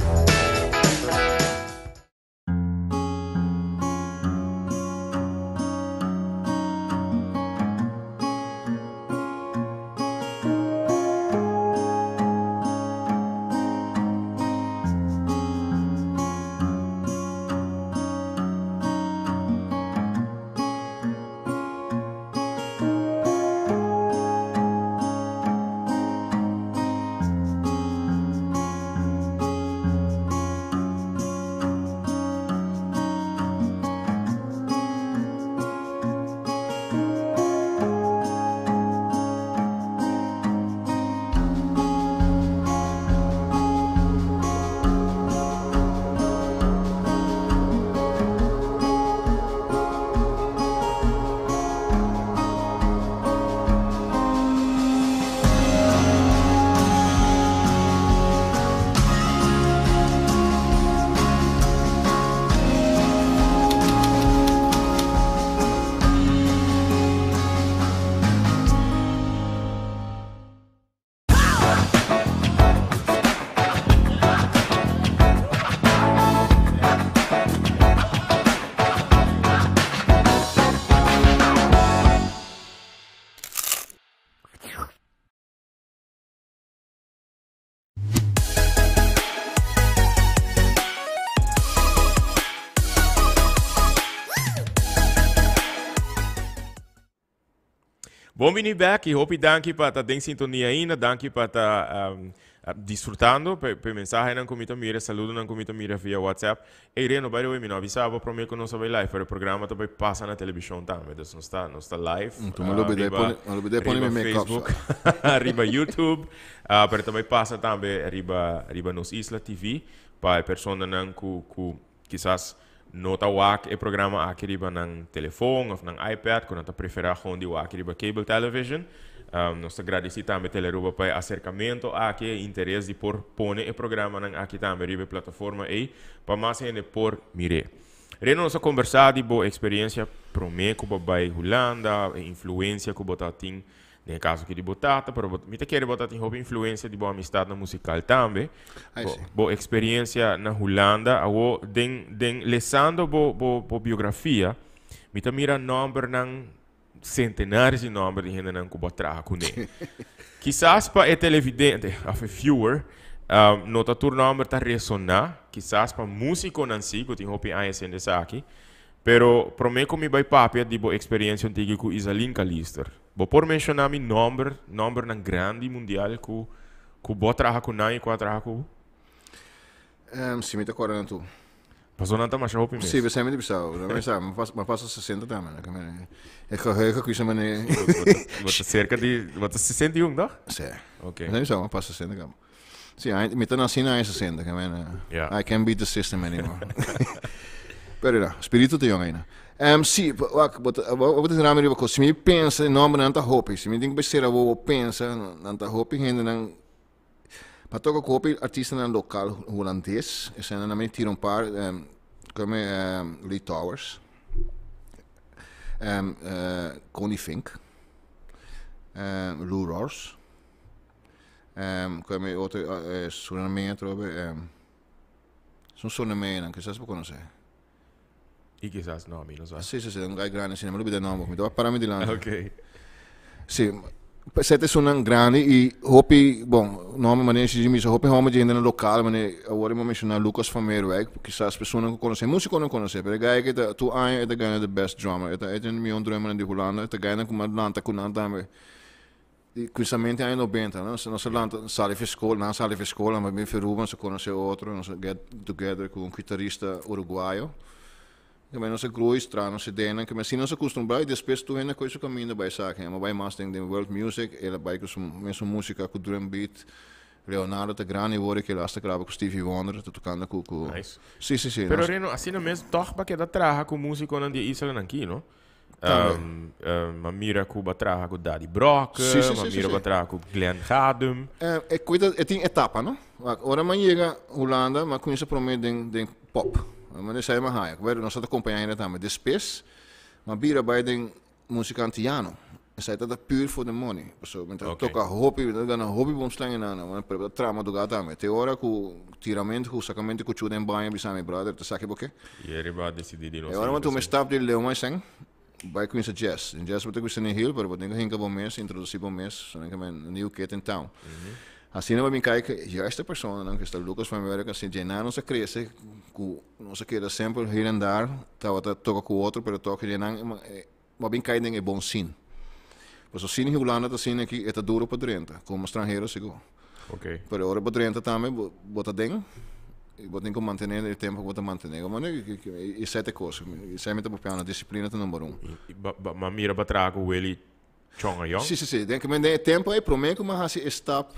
Uomini Back, e hope danke para estar em sintonia ainda, danke para estar um, ah, disfrutando, per, per mensagem não comita mira, saludo não comita mira via WhatsApp. E Reno, by the way, me não avisava para mim que não sabe live, para o programa também passa na televisione também, então não está, não está live. Ah, vede, uh, arriba, arriba Facebook, arriba YouTube, uh, pero também passa também arriba, arriba nos Isla TV, para pessoas não que, que quizás... nota wak e programa akiriba ng telefone of ng iPad, kung nata prefera kundi wak akiriba cable television. Um, nós agradeci também pela Aruba para acercamento aqui, interes di por pone e programa ng aki também, riba plataforma e pa mas ainda por mire. Reno nos conversar de boa experiência para o Meco, para Holanda, eh, influência que o Botatim tem Nel caso aqui de Botata, pero mita quer Botata tem roupa influência de boa amistade na musical também. Bo, bo experiência na Holanda, awo den den lesando bo bo, bo biografia. Mita mira number nan centenares de números de gente não cuba trago né. Quizás para é televidente, a fe viewer, um, ah, nota tur número tá ressonar, quizás para músico não sigo, tem hopi a esse aqui. Pero para mim, como vai papia, tipo, experiência antiga com Isalin Calister. Vou por mencionar meu nome, nome na grande mundial que com boa trabalho com trabalho Um, sim, me tá correndo tu. Passou na tamasha roupa mesmo. Sim, você me disse, não me sabe, mas passa 60 também, né? É que eu que isso mané. Bota cerca de, bota 61, Sim. OK. Não me sabe, mas passa 60 também. Sim, me tá nascendo aí 60, que I beat the system anymore. Perila, espírito te jongaina. Um, sì, vad dizer ramar över se me pensa não me anta hopi. Si eu vou pensar, vad pensa anta hopi hände nan Patoka kopi artista nan é local holandés. Sen när me tira um par um, é um, Lee Towers. Um, uh, eh, Connie Fink. Um, Lou Ross. Um, outro åter uh, uh, Surinamien tror jag. Um, som Surinamien, kanske jag I chissà, no, Milo, so. Sì, sì, sì, non è grande, se ne mi no, mi devo parare di là. Ok. Sì, sette sono grande e hopi, bom, nome maneira de mim, hopi home de ainda no local, mané, agora eu mencionar Lucas Fameiro, é, que as pessoas não conhecem, músico não conhecem, porque gai que tu ai é o ganha de best drummer, é da é um milhão drummer de Holanda, é ganha com Atlanta com nada, mas curiosamente aí 90, não, se não se lanta, sale de escola, não sale para escola, mas bem feruba, se conhece outro, não se get together com um guitarrista uruguaio men også gro i strand, så denne, que man sige, så kunne bare i det spids, du hende kunne så komme ind og é bare sige, man bare mastering den world music, ele bare ikke som, som musika, kunne drum beat, Leonardo te tá Grani Vore que lá grava com Stevie Wonder, tá tocando com com nice. Ah, sim, sim, sim. Pero Reno, assim mesmo torba que da traja com músico na isla nanqui, não? Um, um, mira com batraja com Daddy Brock, sim, sim, sim, mira batraja com Glenn Gadum. É, é, coisa, é tem etapa, não? Agora man chega Holanda, mas com isso prometem pop. Mene sajma hajak, veru no sota kompanjajna ta' me dispiss, ma bira bajding musikantijano. Sajt ta' pur for the money. So, menta toka hobi, għana hobi bom slangin għana, ma' prebda trama duga ta' me. Te ora ku tirament, ku sakamenti ku ċuden bajem bisami brother, ta' saki boke. Jeri bad decidi di lo. E ora ma tu me stabdi l-lew ma' sang, baj kuin jazz. In jazz ma' te kwistani hil, pero bad ninga hinga bom mes, introdusi bom mes, so ninga men new kid in town. Mm Así no me cae que ya esta pessoa não que está Lucas foi melhor que assim se não se cresce que no se queda sempre ir andar tá, a andar, toca con otro, pero toca llenan, va eh, bien caer en é bom sin. Pues o sin Holanda está sin aquí, está duro para dentro, como extranjero seguro. Ok. Pero ahora para dentro também bota den, e vou ter que manter o tempo que vou manter. Né, e sete coisas. Isso é muito importante. A disciplina é número um. Mas mira para trás com ele chonga, Sim, sim, sim. Tem que manter tempo aí para mim que mas assim stop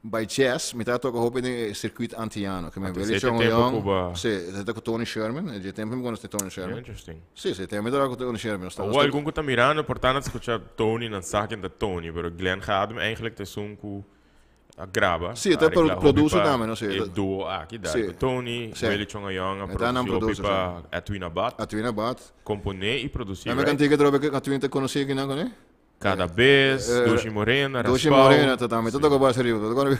by jazz, mi tá toca roupa de circuito antiano, que me veli Chong Leon. Sì, tá toca Tony Sherman, e tempo me conosce Tony Sherman. Interesting. Sì, sì, tempo mi toca Tony Sherman. O oh, algum que tá mirando, a escuta Tony, não sabe quem é Tony, pero Glenn Gadem eigenlijk te sunku eh, graba. Sì, te per producer da meno, sì. Il duo ah, chi dà? Tony, Veli Chong Leon, a producer pa Atwina Bat. Atwina Bat. Compone e produce. Ma cantiga trobe che Atwina te conosce che non, né? Cada é. vez, eh, é. Doji Morena, Raspal. Doji Morena, tatame. Tanto que passa rio. Agora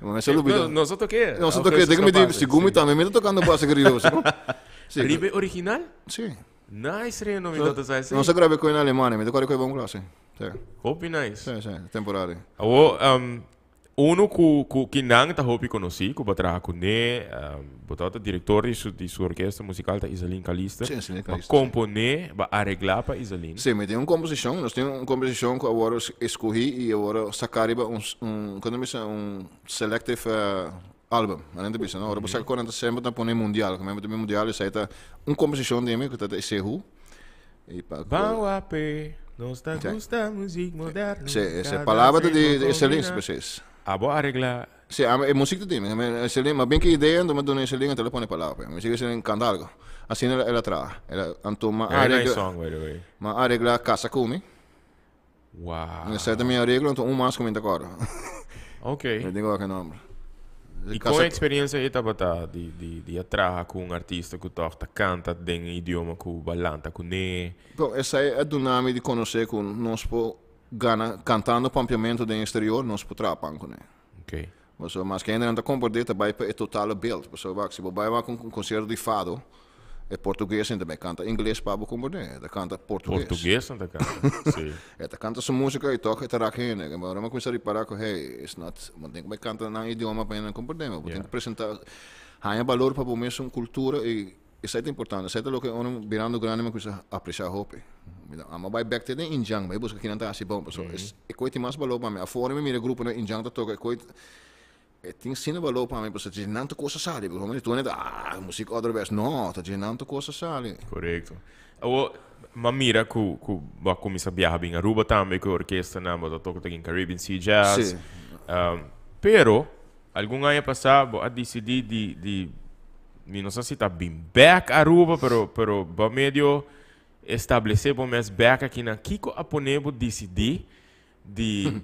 me se lubito. Não, só toquei. Não, só toquei. Tem que me dizer, segundo me também, me tá tocando passa rio. Ribe original? Sim. Nice, não me tá assim. Não se grave com em Alemanha, né? me toca com bom classe. Sim. Hope nice. Sim, sim, temporário. Oh, um, uno cu, cu que não tá hopi conosci, cu batra cu ne, um, ehm, botata director di su, di su orquestra musical ta Isalin Calista. Sim, Compone, ba arregla pa Isalin. Sim, mas tem uma composição, nós tem uma composição que agora escolhi e agora sacar ba um, um, quando me um selective uh, album, além da bisa, não? Agora você quando sempre tá pondo mundial, como é mundial, isso aí tá uma composição de mim que tá de Sehu. E pa. Bau a pé. Nós tá música moderna. moderno. Essa é a palavra de excelência para Ah, a vos arreglar Sí, el músico tiene, el más bien que idea, no me ese el link, te lo pones lado, pues. Me sigue siendo candalgo. Así en el atrás. El anto más arregla. Más arregla casa kumi. Wow. Ese es mi arreglo, entonces un más kumi te acuerdo. Ok. Le digo qué nombre. E com a experiência é tá de de de atrás con un artista que toca canta en idioma que balanta con né. Esa es é a de conocer con nós po gana, cantando pampamento do exterior não se poderá panco, né? Ok. mas quem ainda não compreende, vai para o total build. Você vai, se você vai com um concerto de fado, é português ainda me canta inglês para compreender, Ele canta português. Português ainda canta, sim. Ele eh, canta sua música e toca e terá que ainda. Mas começar a reparar que, hey, it's not, não tem que cantar na idioma para ainda compreender, mas tem que apresentar, há valor para o mesmo cultura e é importante, é o que uno virando grande me kusa aprecia hope. Ama bai back te de injang, bai buska kinanta asi bom, so es ekoit mas balo pa me, a fora me mire grupo né, tá eh, no injang ta toka ekoit e ting sine balo pa me, so ti nanto kosa sali, bo me tu net né, tá, ah, musik odro bes, no, ta Não nanto kosa sali. Correcto. O ma mira ku ku ba ku mi sabia bin Aruba tambe ku orquestra na bo toka in Caribbean Sea Jazz. Sim. Um, pero algum ano passado a decidi de, de mi no sé si está bien back Aruba, pero, pero va medio establecer por mes back aqui na Kiko aponebo decidi de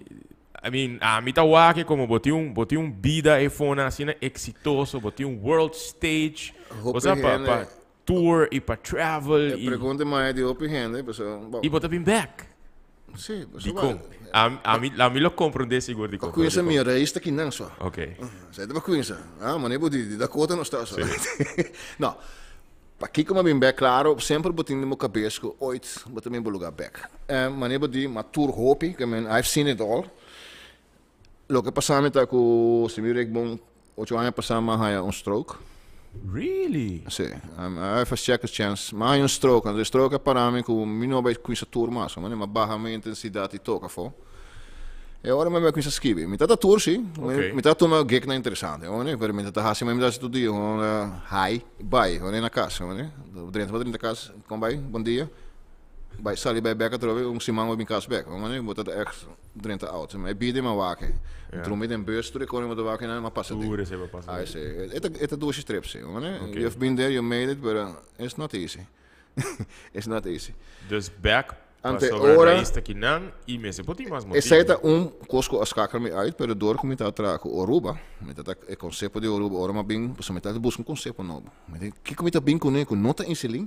I mean, a mí está que como boté um, boté um vida e fona assim, exitoso, botei um world stage, o sea, para pa tour e para travel. E, pergunta mais de open hand, pessoal. E botar bem back. Sí, pues Dicón. A, a, mí, a mí los compro un desi gordi compro. Kuinsa mi reista kin nang so. Okay. Sa ito kuinsa. Ah, mani ah, budi di da kota no sta so. no. Pa kiko ma bin back claro, sempre botin mo capisco oit, botin mo lugar back. Eh, mani budi matur hopi, I mean I've seen it all. Lo que pasame ta ku simurek bon, ocho años pasama haya un stroke. Really? Sì, um, FSCX chance, ma hai un stroke, un stroke paramico, mi non vai qui sa turma, ma ne ma baja me intensità ti tocca fo. E ora me qui sa skibi, mi tata tour sì, okay. mi tata una gig na interessante, one per me tata hasi me mi tata tutti un uh, eh, hi, bye, one na casa, one, dentro, dentro casa, con bye, buon dia. bij Sally bij Becker trouwens um simango bin kasbek want nu wordt het echt drin te oud maar bieden maar waken drum met een beurs terug kon iemand waken en maar passen die is hebben passen hij zei het het doosje strips want you have been there you made it but uh, it's not easy it's not easy dus back ante ora está aqui não e me se pode mais motivo essa um cosco as cacar me aí pero dor como está atrás o Aruba me tá o conceito de Aruba ora mas bem por somente busca um conceito novo me que como está bem com ele com nota insulin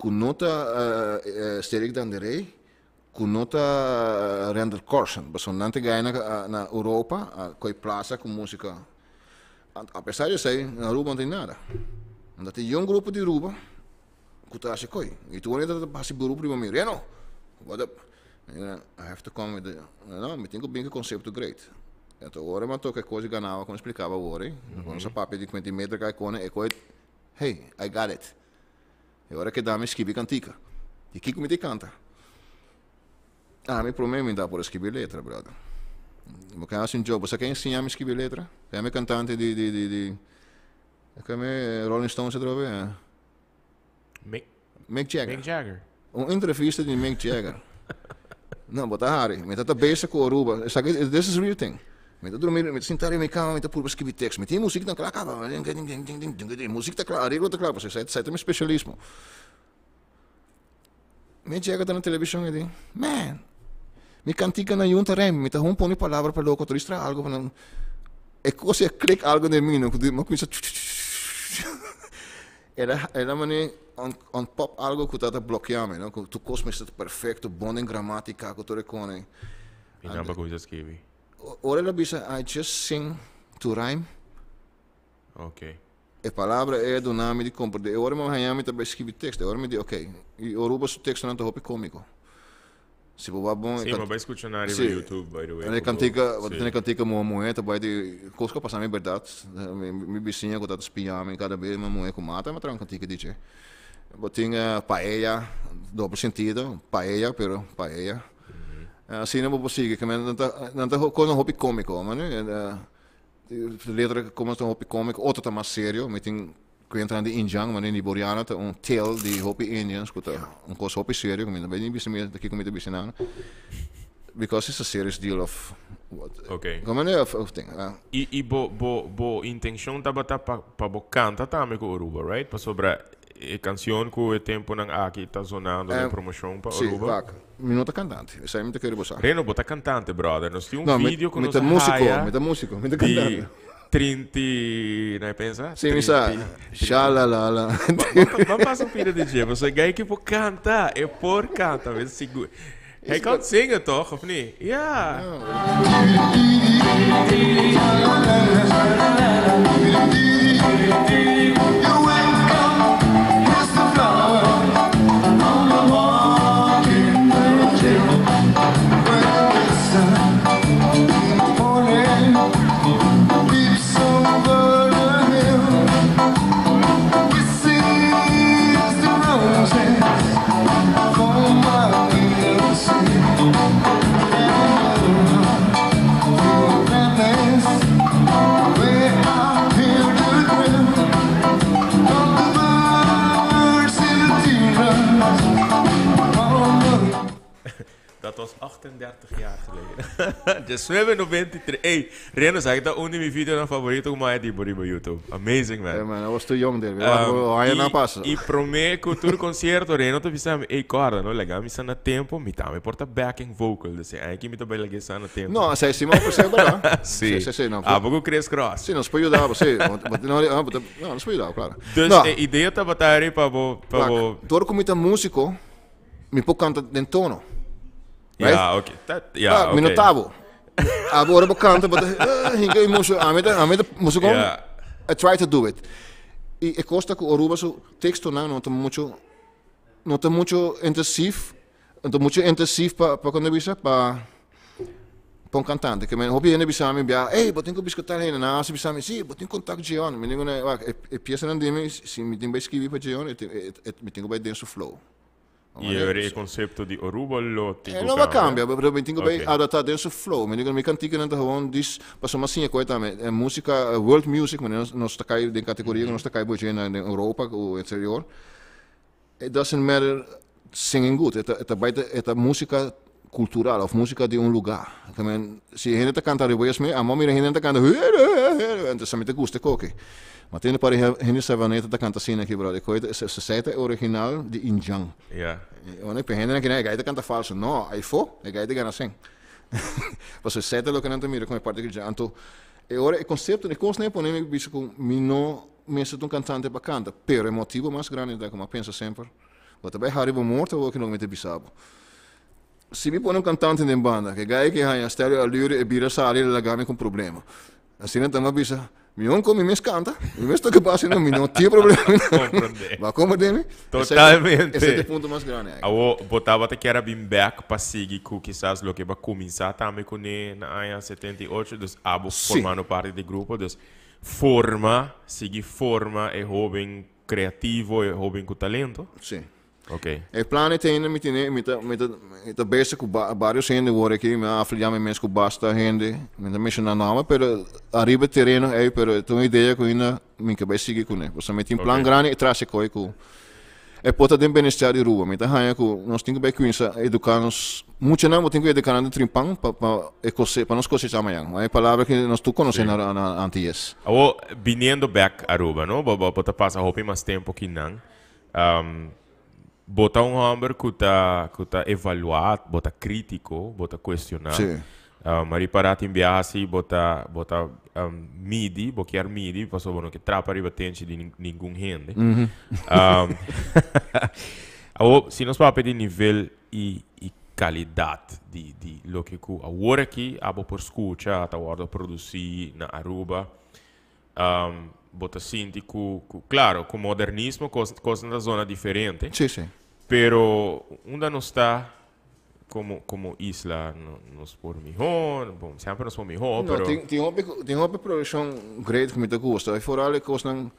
conota uh, eh, uh, eh, sterk dan de rei, conota uh, eh, render corsen, basonante gaina uh, na Europa, uh, coi plaza com música. Apesar de ser, na Aruba não tem nada. Ainda tem um grupo de Aruba que está se coi. E tu ainda passa por grupo de Mireno. What up? You I have to come with the, you know, me tenho bem que conceito great. Então, agora eu toquei coisa ganhava, como explicava agora. Quando mhm. essa papel de 50 metros, que é coisa, hey, I got it. É e agora que dá-me escrever cantica. E que como te canta? Ah, meu problema é dar por escrever letra, brother. No caso, um job, você quer ensinar-me a escrever letra? É meu cantante de... de, de, de... É que é Rolling Stones, você trouxe, é? Mick... Mick Jagger. Mick Jagger. Uma entrevista de Mick Jagger. Não, botar Harry, mas tá besta com Aruba. This is real thing. Mida drumili, siin tarimikama, mida pulbas kivi tekst, mida muusik ta klakava, muusik ta klava, regula ta klava, sai sai mi specialismo. Me chega tá, tá é na televisão e man, me cantica na junta rem, me tá um põe palavra para louco, turistra algo, falando, é coisa, clica algo de mim, não, uma coisa, era, era mané, on, on pop algo que tá bloqueando, não, tu cosmo está perfeito, bom em gramática, que tu reconhece. E não é coisa escreve. Orelabisa, I just sing to rhyme. Ok. A palavra é do nome de compra. Eu ora manhã também escrevi texto. Eu ora me diz, ok. E eu roubo texto na roupa cômico. Se boba bom. Sim, mas vai escutar no YouTube, by the way. Ele cantica, vou ter cantica uma moeda, vai de coisa que passar em verdade. Me vizinha com tantos piamas cada vez uma moeda com mata, mas tem uma cantica DJ. Eu tinha paella, dobro sentido, paella, pero paella. Eh, sino bo posige kami nanta nanta kono hopi komiko manu later komen ze hopi komik auto ta mas serio met in kwentra di injang manu ni boriana ta un tail di hopi indians kuta un kos hopi serio kami ben ni bismi ta ki kami ta bisina because it's a serious deal of what okay como né of, of thing uh, e, e bo bo bo intention ta bata pa pa bo canta ta me ko uruba right pa sobra e canção que o tempo não, aqui está sonando eh, na promoção para Sim, vaca. Minuto cantante. Isso aí muito quero botar. Reno, bota cantante, brother. Nós temos um não, vídeo com muita música, muita música, muita cantante. 30, não é pensa? Sim, isso. Xalalala. Vamos passar um filho de dia. Você ganha que por cantar. É por cantar. Mas segura. Hij kan zingen toch, of niet? Dat was 38 jaar geleden. De zwemmen hebben 23. Hey, Reno, zeg dat ook niet mijn video favorito, maar die body op YouTube. Amazing, man. Ja, man, dat was te jong, Dirk. Ehm, ga je na passen. E pro me, cultura concierto, Reno, tu pensava, ei, no, não legal, me sana tempo, me tá, mi porta backing vocal, assim, aí mi me bij bem legal, sana tempo. No, sei se mal por cento, não. Sim. Sim, sim, não. Ah, pouco Chris Cross. Sim, não, se pode ajudar, sim. Não, não, se pode ajudar, claro. Então, a ideia tá botar aí para... Claro, todo como tá músico, mi pouco canta den tono. Right? Yeah, okay. That, yeah, ah, okay. Minotauro. I wrote up a counter, but uh, ah, ah, I tried to do it. I costa que Oruba su texto não não mucho. muito não tem intensivo, não tem muito intensivo para para bisa para para um cantante que me hobby bisa me bia, ei, botem que biscoitar ainda não, se bisa me, sim, botem contato de on, me é, é, é peça não dime, si me tem para escrever para de me tem que dentro flow. jer koncepto di orubalo ti e eh, nova cambia però ben tingo okay. adatta adesso flow mi dicono mi cantico nanta hon dis passo ma sinha coita me eh, musica eh, world music men non sta cai de categoria mm-hmm. non sta cai bo in Europa o exterior it doesn't matter singing good eta eta baita eta musica cultural of música de um lugar. Também, se a gente canta de boias, a mami da gente canta, então se me te gusta, coque. Mas tem para a gente saber que canta assim aqui, brother, coisa, se seta original de Injang. Yeah. Eu não penso que a gaita canta falso, não, aí foi, a gaita gana assim. Você seta lo que não te mira, como parte que já, então, eh, agora o conceito, o conceito é polêmico, bicho, com mim não, mesmo um cantante para canta, pero o motivo mais grande é como penso sempre, vou também harribo morto, vou que não me te bisabo se me põe um cantante de banda que gai que ganha estéreo a lure e vira salário e lagame com problema. Assim então ¿eh? me bisa, mi on come me escanta e mesmo que passa não me não tinha problema. Vai compreender? Totalmente. Esse é o ponto mais grande. Eu botava até que era bem back para seguir com quizás lo que vai começar também com na ano 78, dos abo formando parte do grupo, dos forma, seguir forma é jovem criativo, é jovem com talento. Sim. Okay. E planeten met die met de met de met de beste varios gente waar ik me aflia met mensen basta gente met de mensen na name pero arriba terreno é pero tu ideia com ainda min que vai seguir com né você mete um plan grande e traz coi com é pota de benestar de rua meta hanya com nós tem que bem com isso educar nos muito não tem que educar no trimpan para para para nos cosechar amanhã é palavra que nós tu conhecemos na, na antes ao ah, viniendo back a rua não vou vou passar roupa mais tempo que não um, botar um hambúrguer que está que tá evaluado, botar crítico, botar questionado. Sim. Um, riparati in biasi, botar botar um, midi, boquear midi, passou bom que trapa ribatente de nenhum rende. Uhum. Mm-hmm. Um, se nós papo de nível e, e qualidade de de lo que cu a hora que abo por escuta, a hora produzir na Aruba. Um, botar sinti cu, cu claro, com modernismo, coisa na zona diferente. Sim, sim. Pero onde não está como, como isla, nos por mejor, bom, sempre nos por mejor, no, pero... Tem, tem, uma, tem uma produção grande que me está, e fora ali que não,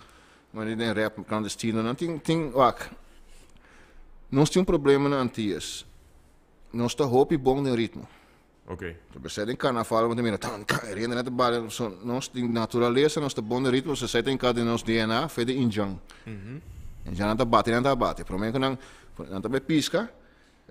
mas ele rap clandestino, não tem, tem, ok, não tem um problema na Antias, nós está roupa e bom no ritmo. Ok. Tu percebe em carnaval, mas também, tá, renda, né, trabalha, nós tem natureza, nós está bom no ritmo, você sai em cada nosso DNA, feito em Jang. Uhum. Já não está batendo, não está pelo menos que não... nanti bepis kah?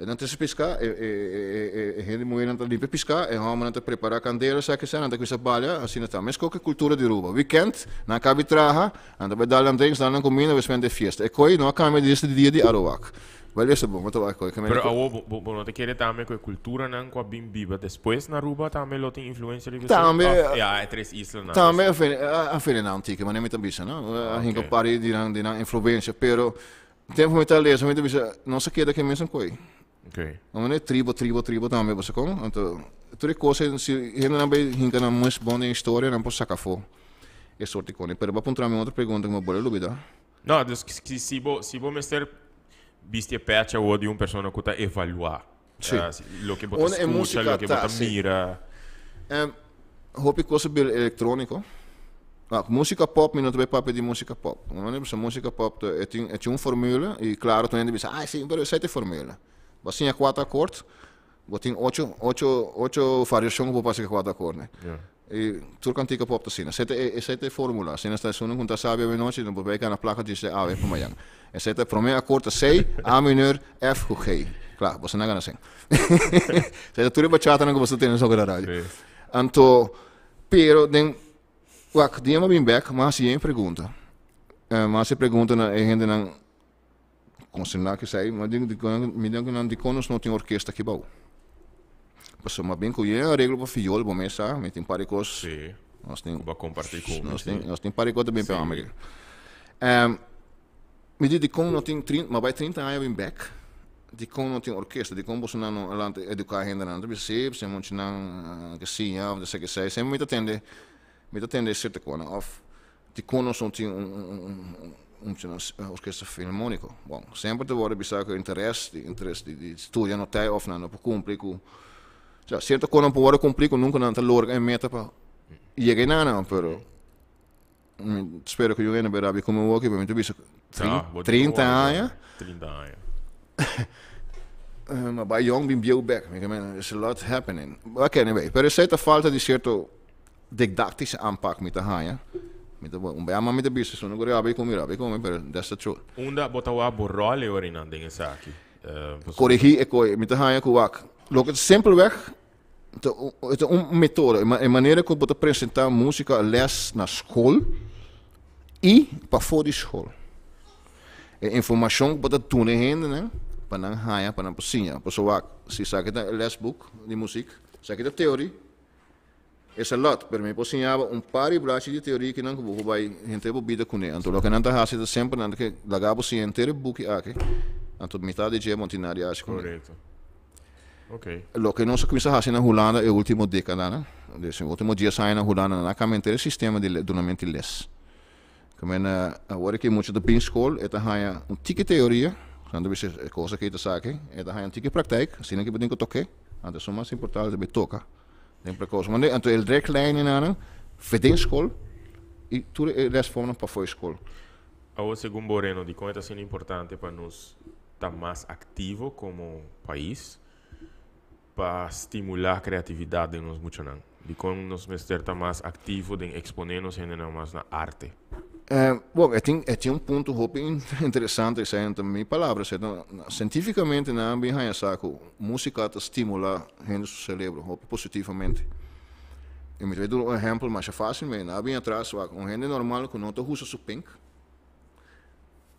Nanti sepis kah? E, e, e, e, e muoio nanti di pepis kah? E home nanti prepara candela, sai che sai, nanti qui si baglia, assi nanti. Ma che cultura di ruba. Weekend, nanti cavi traha, nanti per dare l'andrings, nanti non combina, vi spende fiesta. E poi non cambia di questi di di arovac. Bello se buono, trovai coi. Però a uomo, buono, ti chiede tame quella cultura nanco a bimbi, ma después na ruba tame lo ti influencer di Tame. Ja, e tres isla. Tame a fine a fine nanti, che ma ne metta bisa, no? A hinko pari di nan di nan influencer, però Te Fortaleza, mi bisa, non sa keda kemi san koi. não é tribo, tribo, tribo não também você como? Então, tudo coisa se ainda não bem hinga na mais bonde história, não posso sacar fo. É sorte com ele. Pero para pontar outra pergunta que me bole dúvida. Não, des que se bo me ser mestre viste pecha ou de uma pessoa ah, é que tá evaluar. Sim. o que bota escuta, o que bota mira. Um, hope coisa eletrônico. Música ah, muzika pop, não na tebe de música pop. No, ne bi se Música pop, to tinha ti, je fórmula e formula i claro, to ne ah, sim, aj, sim, sete formula. Mas tinha quatro acordes, vas in oito, ocho, ocho variazioni po passi quatro acordes. Yeah. E tu cantica pop to sina. Sete, e sete não sina sta su non ta sabbia ve noci, non poteva una placa di ah ave para yang. E sete primeiro accordi C, A menor, F G. Claro, você não gana sen. Sete tu le bachata non che vas tenere sopra la radio. Anto pero den Wak, die hebben we back, maar ze geen pergunta. Uh, é, maar ze pergunta na né, e gente não considerar que sei, mas digo me digo que não de conos não tem orquestra que bom. Passou uma bem com a arreglo para fiol, para mesa, me tem pare coisas. Sim. Nós temos para compartilhar com. Nós temos nós tem pare coisas também para amigo. Um, me digo de como não tem 30, mas vai 30 anos bem back. De como não tem orquestra, de como você não educar a gente não, você não, você não, que sim, você ah, que sei, sempre me atende. Mas eu tenho certa coisa, of de quando são um, um, um, um orquestra filarmônico. Bom, sempre te vore bisa que interesse, interesse de, de studia no tai of na på kumpliku. Ja, certa kono på vore kumpliku nunca na ta lorga en meta pa. Llega na na pero. Spero que yo viene per abbi come vuoi, per me tu bisa 30 años 30 aia. Maar bij jong ben je back. Ik bedoel, er is a lot happening. Oké, okay, anyway. Per is het falta di certo didactische aanpak met de haaien. Met de bomba, maar met de business. Dan ga je komen, je komen, maar dat is het zo. Unda botawa borrole hoor aan dingen ik met de haaien kuwak. Lok het simpelweg. Het is een methode. Een manier dat presenteren les naar school. I, voor die school. En informatie dat je toen heen, Panang haaien, panang pasinha. Pas zo wak. Zie je, zeg het lesboek, die muziek. Zeg het de theorie. É lot, Eccellat, permiposinjava um par de braços de teoria que não que vai gente vida com ele. Então, o que não está fazendo sempre, não que lagabo se inteiro buque ah, aqui. Então, metade de montinária acho que. Correto. Ok. O que não se começa a fazer na Holanda é o último década, né? Desse último dia sai na Holanda, na caminho sistema de donamento less. Como é na eh, hora que muito do school, é tá um tique teoria, quando você coisa que está saque, é tá um tique prática, assim que podem tocar. Então, o mais importante é tocar. Enkele korrespondentie. En toen heel direct lijnen naar verdienschool. Eh, e tudo o formas foram para foi escola. Ao segundo Moreno, de como está sendo importante para nós estar mais ativo como país, para estimular a criatividade de nós e De como nos estar mais ativo de exponermos ainda mais na arte. É, bom, eu é, tenho, eu é, tenho um ponto interessante entre minhas palavras. Então, cientificamente, na né, minha saco, música estimula o cérebro positivamente. Eu me dou um exemplo mais fácil, mas né, na né, bem atrás, um gente normal que não usa seu penca.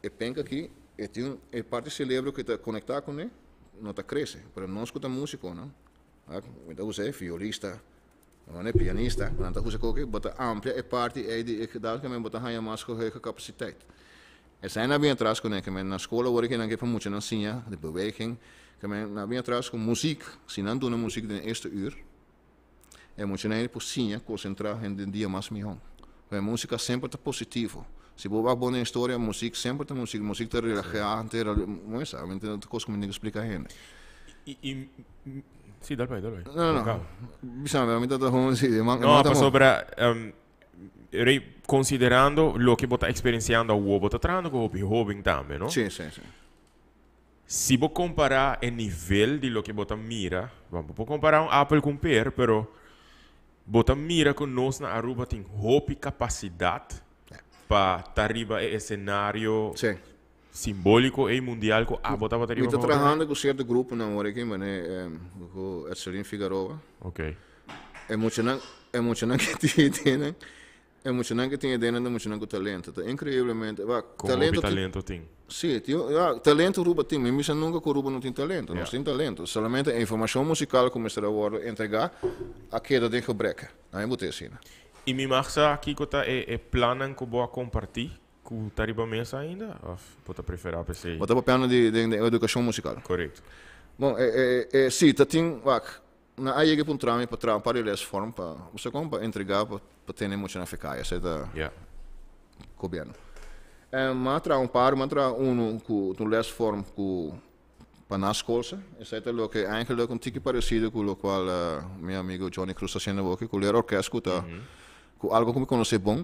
E penca aqui, e tem a parte do cérebro que está conectada com ele. te crece, pero no escucha músico, ¿no? Ah, me da é violista, maar é pianista, então você coloca, bota amplia, é parte, é de, que que me bota capaciteit. Er zijn naar binnen school word ik en dan zien, de beweging. Men naar binnen trouwens muziek, zien dan doen muziek de eerste uur. En moet je de concentreren en de día más mejor. muziek is altijd positief. Sigur, bo në historia muzikë sempre të muzikë, muzikë të relaxant, të më sa, më të kos komë ndingo explica hen. I, i Sì, dal poi, dal poi. No, no, no. Bisogna veramente da come si dice, ma No, ma sopra um, considerando lo che bota esperienziando a uovo tatrando con più hobby tamme, no? Sì, sì, sì. Se può comparare il livello di lo che bota mira, può comparare un Apple con per, però bota mira con noi a ruba tin hobby capacidade para estar arriba é cenário Sim. simbólico e mundial com a ah, bota bateria. Estou trabalhando com certo grupo na hora que mané, eh, com Ercelin Figueroa. Ok. É emocionante não, é muito não tem, né? emocionante muito que tem dentro, é muito não que talento. Tá incrivelmente, vá, talento. talento tem. Sim, tio, ah, talento Ruba tem, mas eu nunca que o Ruba não tem talento, yeah. nós tem talento. Somente a informação musical que o mestre agora entregar, a queda de quebreca. Não é muito assim, né? E me marca aqui que tá é, é planan que vou compartilhar com Tariba Mesa ainda? Ou vou tá preferir a PC? Vou tá para plano de, de, de educação musical. Correto. Bom, é, é, é, sim, tá tem, vac, na aí é que puntrami para tra para ele as formas para você como para entregar para para ter muito na ficar, essa da. Yeah. Governo. É, eh, mas tra um par, mas tra um com tu les form com para nas coisas, essa é o que é ainda lo que um tique parecido com o qual uh, eh, meu amigo Johnny Cruz está sendo aqui com o orquestra, tá? Uh -huh algo como conhecer bom,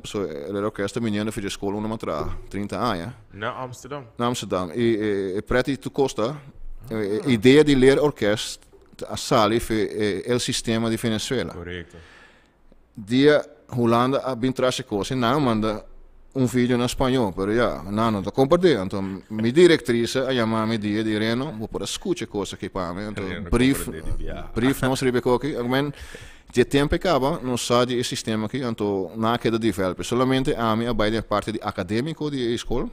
era orquestra menina min genomförde escola 3, 30 anos. ja. É? När Amsterdam. När Amsterdam. e e, i Costa, ah. ideia de ler orquestra sali för o sistema de Venezuela. correto Dia Holanda a bint trasse cose, não manda um vídeo na espanhol, mas já, não, não estou compartilhando. Então, minha diretriz a chamar me dia então, de Reno, vou para escutar coisa que para mim. Então, brief, brief, não se rebecou aqui. GTM PK non sa di sistema che tanto naked developer, solamente AMI bij la parte di accademico di school,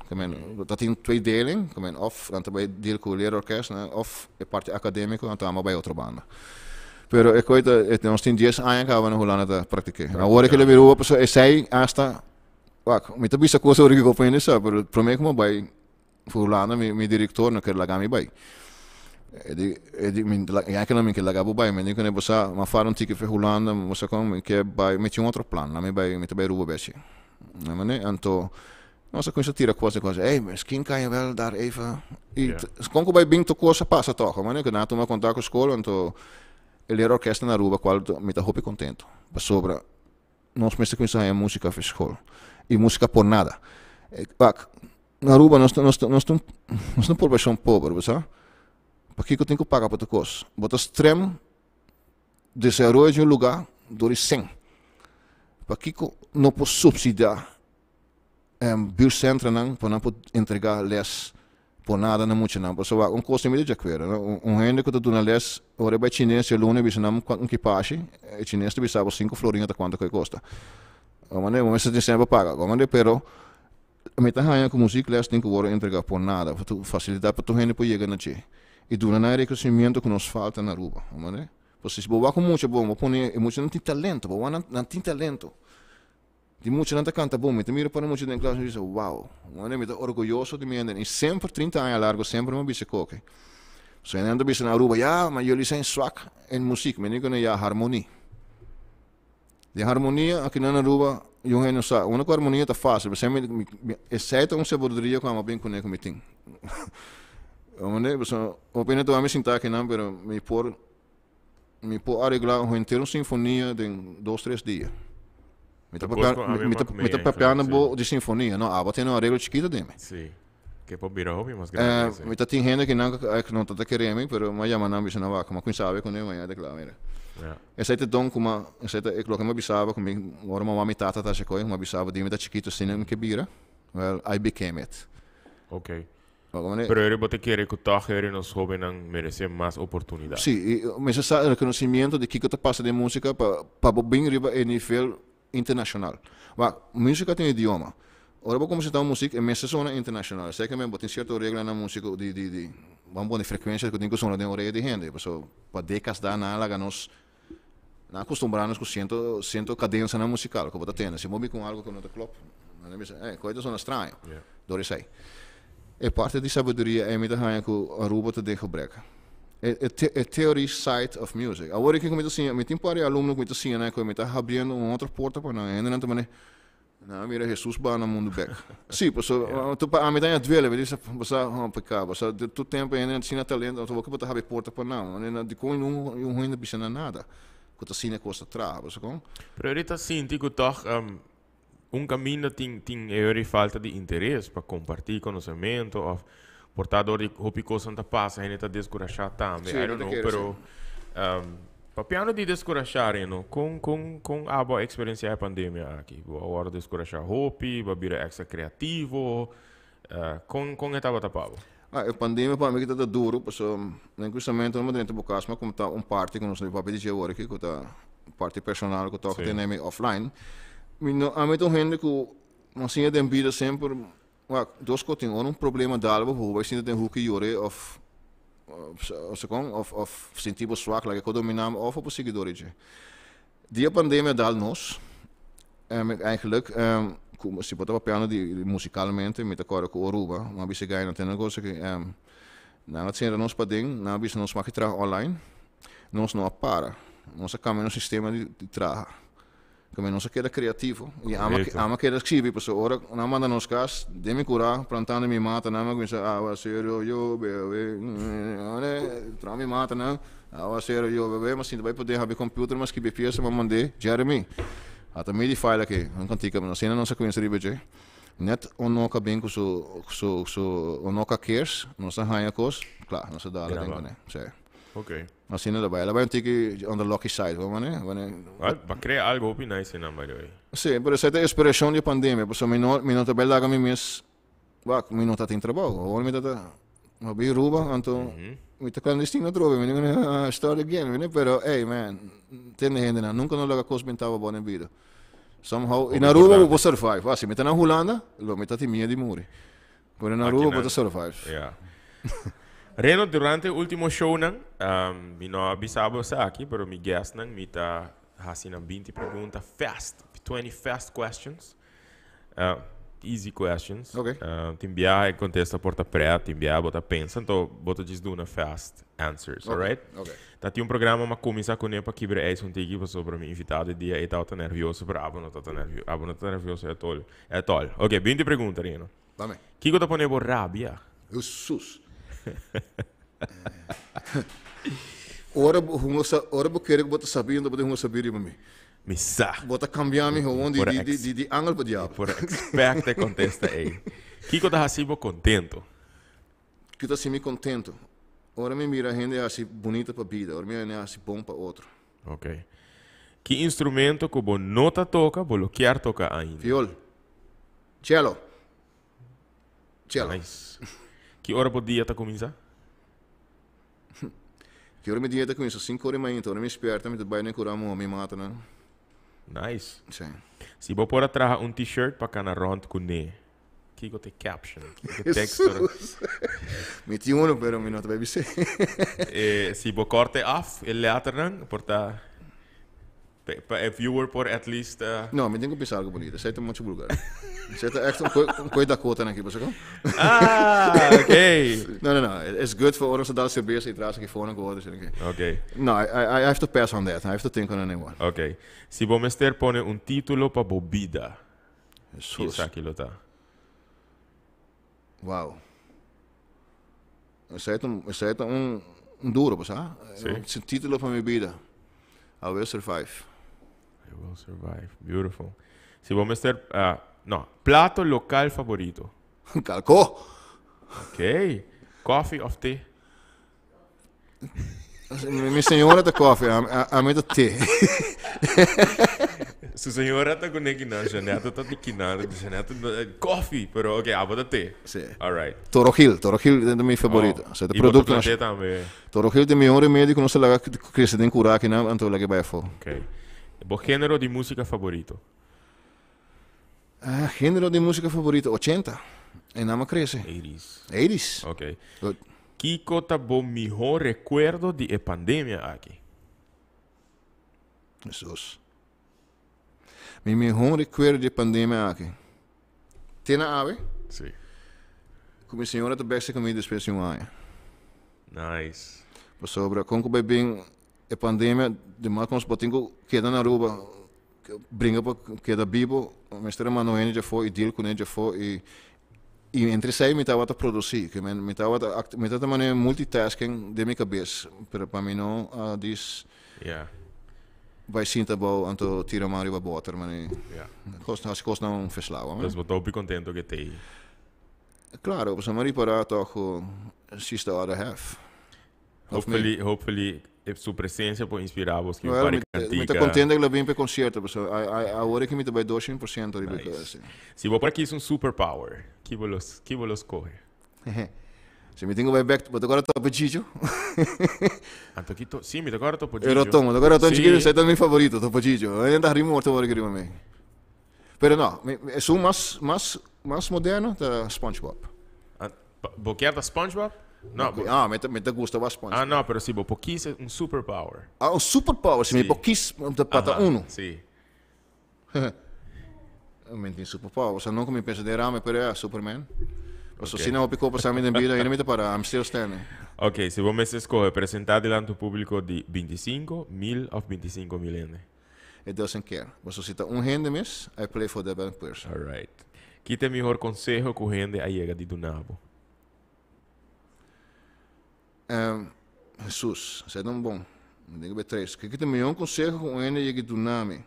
dat in twee delen, of dan bij deel con leerorkest, of de parte accademico, dan AMI bij altre banden. Pero ik weet dat het ons tien jaar aangehouden en hoe lang het praktijk. Nou, hoor ik jullie weer op, zo is zij aansta, wak, met de beste koers hoor ik op in de zaak, maar het probleem is bij, voor hoe lang, Edi, edi, min, anche non mi lagavo bene, mi dicono eh, che ma fare un ticket per Holanda, ma so come che vai metti un altro plan, la mi vai metti bei rubo bessi. Ma ne anto non so come tira quasi quasi, ehi, ma skin kan je wel daar even iets. Yeah. Comunque bij bing to cosa passa toch, ma ne che nato ma contatto con scuola anto e l'era orchestra na ruba qual mi ta hopi contento. Ma sopra non smessa come sai musica per scuola. E musica por nada. E, bak, na ruba non sto non sto non sto non sto por baixar um pobre, sabe? Por que, que eu tenho que pagar para o curso? Botas trem de zero de um lugar, dores 100. Por que, que não posso subsidiar um, eh, biocentro não, para não poder entregar less por nada não é muito não. Porque um custo meio de coisa. Um rende que eu estou dando less, ora vai chinês, se aluno, se não, um que passe, chinês, se sabe, cinco florinhas, tá quanto que custa. Mas não, mas sempre paga. Mas, pero, a meta é com música less tem que entregar por nada, para facilitar para tu rende para chegar na tia e durnar o crescimento que nos falta na Aruba. Né? Porque se você com muito bom, vou pôr muito não tem talento, bom, não, não tem talento. De muito não canta bom, então mira para muito na classe e diz, uau, wow. eu estou orgulhoso de mim, e sempre, 30 anos largo, sempre uma bicicleta. Você não anda na Aruba, já, mas eu lhe sei swag em música, mas não é a harmonia. De harmonia, aqui na Aruba, eu não sei, a única harmonia está fácil, sempre exceto uma sabedoria que eu bem com o que eu tenho. Onde, so, opinião também sinta que não, pero me por me por arreglar uma inteira sinfonia em dois três dias. Me está preparando bo de sinfonia, não? Ah, batendo uma arreglo chiquita de Sim. Que por virar hobby mais grande. Me está tingindo que não que não tá querendo, pero me chama não bicho na vaca, mas quem sabe quando eu amanhã declaro, mira. Yeah. Essa te dom como essa te eu coloquei uma bisava comigo, agora uma mamãe tata tá chegou, me bisava de mim tá chiquito assim, me que vira. Well, I became it. Okay. Pero ahora bote quiere que todos los jóvenes merecen más oportunidades. Sí, y ese el reconocimiento de qué pasa pasa de música para pa a nivel internacional. Va, música tiene idioma. Ahora se está la música en esta zona internacional. sé que mesmo cierto reglas en la música de, de, de vamos que tengo que sonar de orelha de gente. eso, pues, oh, para décadas da análoga nos nos acostumbramos a siento cadencia en la musical que você con algo que no te clop, me son coisa É parte de sabedoria é muito arranha com a ruba te de gebrek. É, é, é theory side of music. Agora que começa assim, é muito impare aluno começa assim, né, começa abrindo um outra porta para não, ainda não também. Não, mira Jesus vai no mundo back. Sim, pois ah, tu para ah, a metade dele, ele disse, você um ah, pecado, você tu tempo ainda não tinha talento, tu vou que botar abrir porta para não, ainda de com um um ainda bicha nada. Quanto tu sina costa trava, você com? Priorita sim, digo toch, um um caminho tem tem é falta de interesse para compartilhar conhecimento o portador de roupa coisa não passa ainda está descorajado também Sim, I pero um, para piano de descorajar não com com com a ah, boa experiência é a pandemia aqui agora descorajar roupa para virar extra criativo uh, com com etapa tapava Ah, a pandemia para mim que está duro, porque nem justamente não me dentro do caso, mas como está um parte que não sei o papel de hoje, que está parte personal que toca tem offline. Mino, aan mij toch hinderd, maar zien het in bieden simpel, wat, dus kan het een probleem daar bijvoorbeeld, we zien het in hoekje jore of als ik of of of zijn type zwak, like ik had mijn naam of op een ziekte Die pandemie daar nos, en eigenlijk si poteva piano di, di musicalmente mi takora ko oruba ma bi se gaina tena cosa che um, na na tsena nos pa ding na bi se nos mag je ma online nos no appara nos a een systeem die, die traha come non si chiede creativo, e ama, ama chiede cibi, perché ora non manda non scas, dimmi cura, plantando mi mata, non mi sa, ah, serio, io, beve, tra mi mata, non, ah, serio, io, beve, ma se vai poter abbi computer, ma scrivi se ma mandi, Jeremy, a te mi di file che, non cantica, ma se non sa quindi sarebbe già, net o onoka bem com su, o su onoka cares, non sa haia cos, claro, não se dá dare, tengo ne, sì. Ok. I've não it a while. I don't think on the lucky side. When I, when I, pa algo opinaj si nam, by the Sim, por isso é a inspiração de pandemia. Por isso, não, me não está bem lá com mim mesmo. Bah, me não está em trabalho. eu me está... Uma bem ruba, então... Uh -huh. Mi está clandestino trove, mi dicono, sto game, però, hey man, tieni gente, nunca non lo cosmentavo bom in vita. Somehow, rua eu vou survive, ah, se metti in Holanda, lo metti minha de di muri. Poi in Aruba vou survive. Yeah. Reno durante o último show nan, um, mi não avisava você aqui, pero mi guest nan, mi tá fazendo 20 perguntas fast, 20 fast questions. Uh, easy questions. Ok. Uh, te enviar em porta preta, timbia enviar, bota pensa, então bota diz duna fast answers, okay. alright? Ok. Tá tinha um programa, mas começa com nepa que é isso antigo, passou para mim invitado e dia, e tava tá, tá nervioso, para abo ah, não tá, tá nervioso, ah, abo não tá nervioso, é tol, é tol. Ok, 20 pergunta, Reno, Dame. Que que tá pondo rabia? Jesus. É. Ora humno sa ora bo kerek bota sabi ndo bota humno sabiri mami. Missa. Bota cambiami ho ondi di, di di di angel bodi ap. Por experte contesta ei. Kiko tá assim contento. Kiko tá assim contento. Ora me mira gente é assim bonita para vida, ora me é assim bom para outro. OK. Que instrumento que bo nota toca, bo toca ainda? Viol. Cello. Cello. Nice. Que hora podia dia está que hora tá então, me dia está começar? 5 horas da então eu me esperto, me vai nem curar, me mata, né? Nice. Sim. Se você pôr atrás um t-shirt para cá na ronda com ne, que eu tenho caption, que eu texto. Né? Meti um, pero me não vai ser. Eh, se você corta off, ele atrás, né? portar. Tá- if you were for at least. Uh... Não, me tengo que pensar por isso. Aceita mucho vulgar. te echt coi da eh, Dakota en kibbers ook. Ah, oké. Okay. no, no, no. It's good for ons nou, dat Serbiërs die trouwens voor een geworden zijn. Oké. No, I, I, I have to pass on that. I have to think on anyone. Oké. Okay. Si bomester pone un título pa bobida. Jesus. Isa kilota. Wow. Aceita um, aceita un um duro, sabe? Sí. Un título pa mi vida. I will survive. I will survive. Beautiful. Si vos a ah, no, plato local favorito. Calcó. Ok. Coffee of tea. Mi señora de coffee, a, a, a mí té. Su señora está con equina, está eh, coffee, pero ok, a ah, de té. Sí. All right. Toro Gil, Toro Gil es de mi favorito. Oh. O este Toro Gil de mi hombre médico no se la que se den cura que que Okay. género de música favorito? Ah, género de música favorito, 80. En Ama Crece. 80s. 80s. Ok. Good. ¿Qué cota vos mejor recuerdo de la pandemia aquí? Jesús. Mi mejor recuerdo de pandemia aquí. ¿Tiene ave? Sí. Con mi señora, tu besta comida especial. Nice. Sobre como bebê a pandemia de Marcos potingo queda na Aruba brinca para queda vivo mas ter Manoel já foi e deal com ele né, já foi e e entre sei me estava a produzir que me estava me estava também multitasking de minha cabeça para para mim não uh, diz yeah. vai sinta bom anto tira Mario para botar mas yeah. costa as coisas não feslava mas botou bem contente que tei claro você me reparar toco sista hora half hopefully hopefully su presencia può inspirare che well, pare mi, Me te contento che l'abbiamo per concerto perché a ora che mi dai 200% di nice. cose se vuoi perché è un superpower chi vuole chi vuole scoprire se me tengo vai back ma agora topo Gigio ah sim, sì mi agora topo Gigio ero tomo agora topo Gigio sei il mio favorito topo Gigio e andare rimorto ora che rima me però no mas é mas mas moderno da SpongeBob ah, da SpongeBob no, okay. ah, me, me gusta bastante. Ah, no, pero sí, vos poquís es un superpower. Ah, un superpower, sí, me poquís para ah, uno. Sí. Realmente eh, un superpower. O sea, nunca me consideraba, pero era eh, Superman. O sea, okay. si no picó pasarme en vida, yo me para, I'm still standing. Ok, si vos me escoges presentar delante del público de 25 mil o 25 mil millones. It doesn't care. Vos cita un gente mes, I play for the bad person. All right. ¿Qué mejor consejo que gente a llega de tu nabo? Ah, Jesus, você é tão bom. Digo B3. Que aqui também é um conselho com ele e Dunami.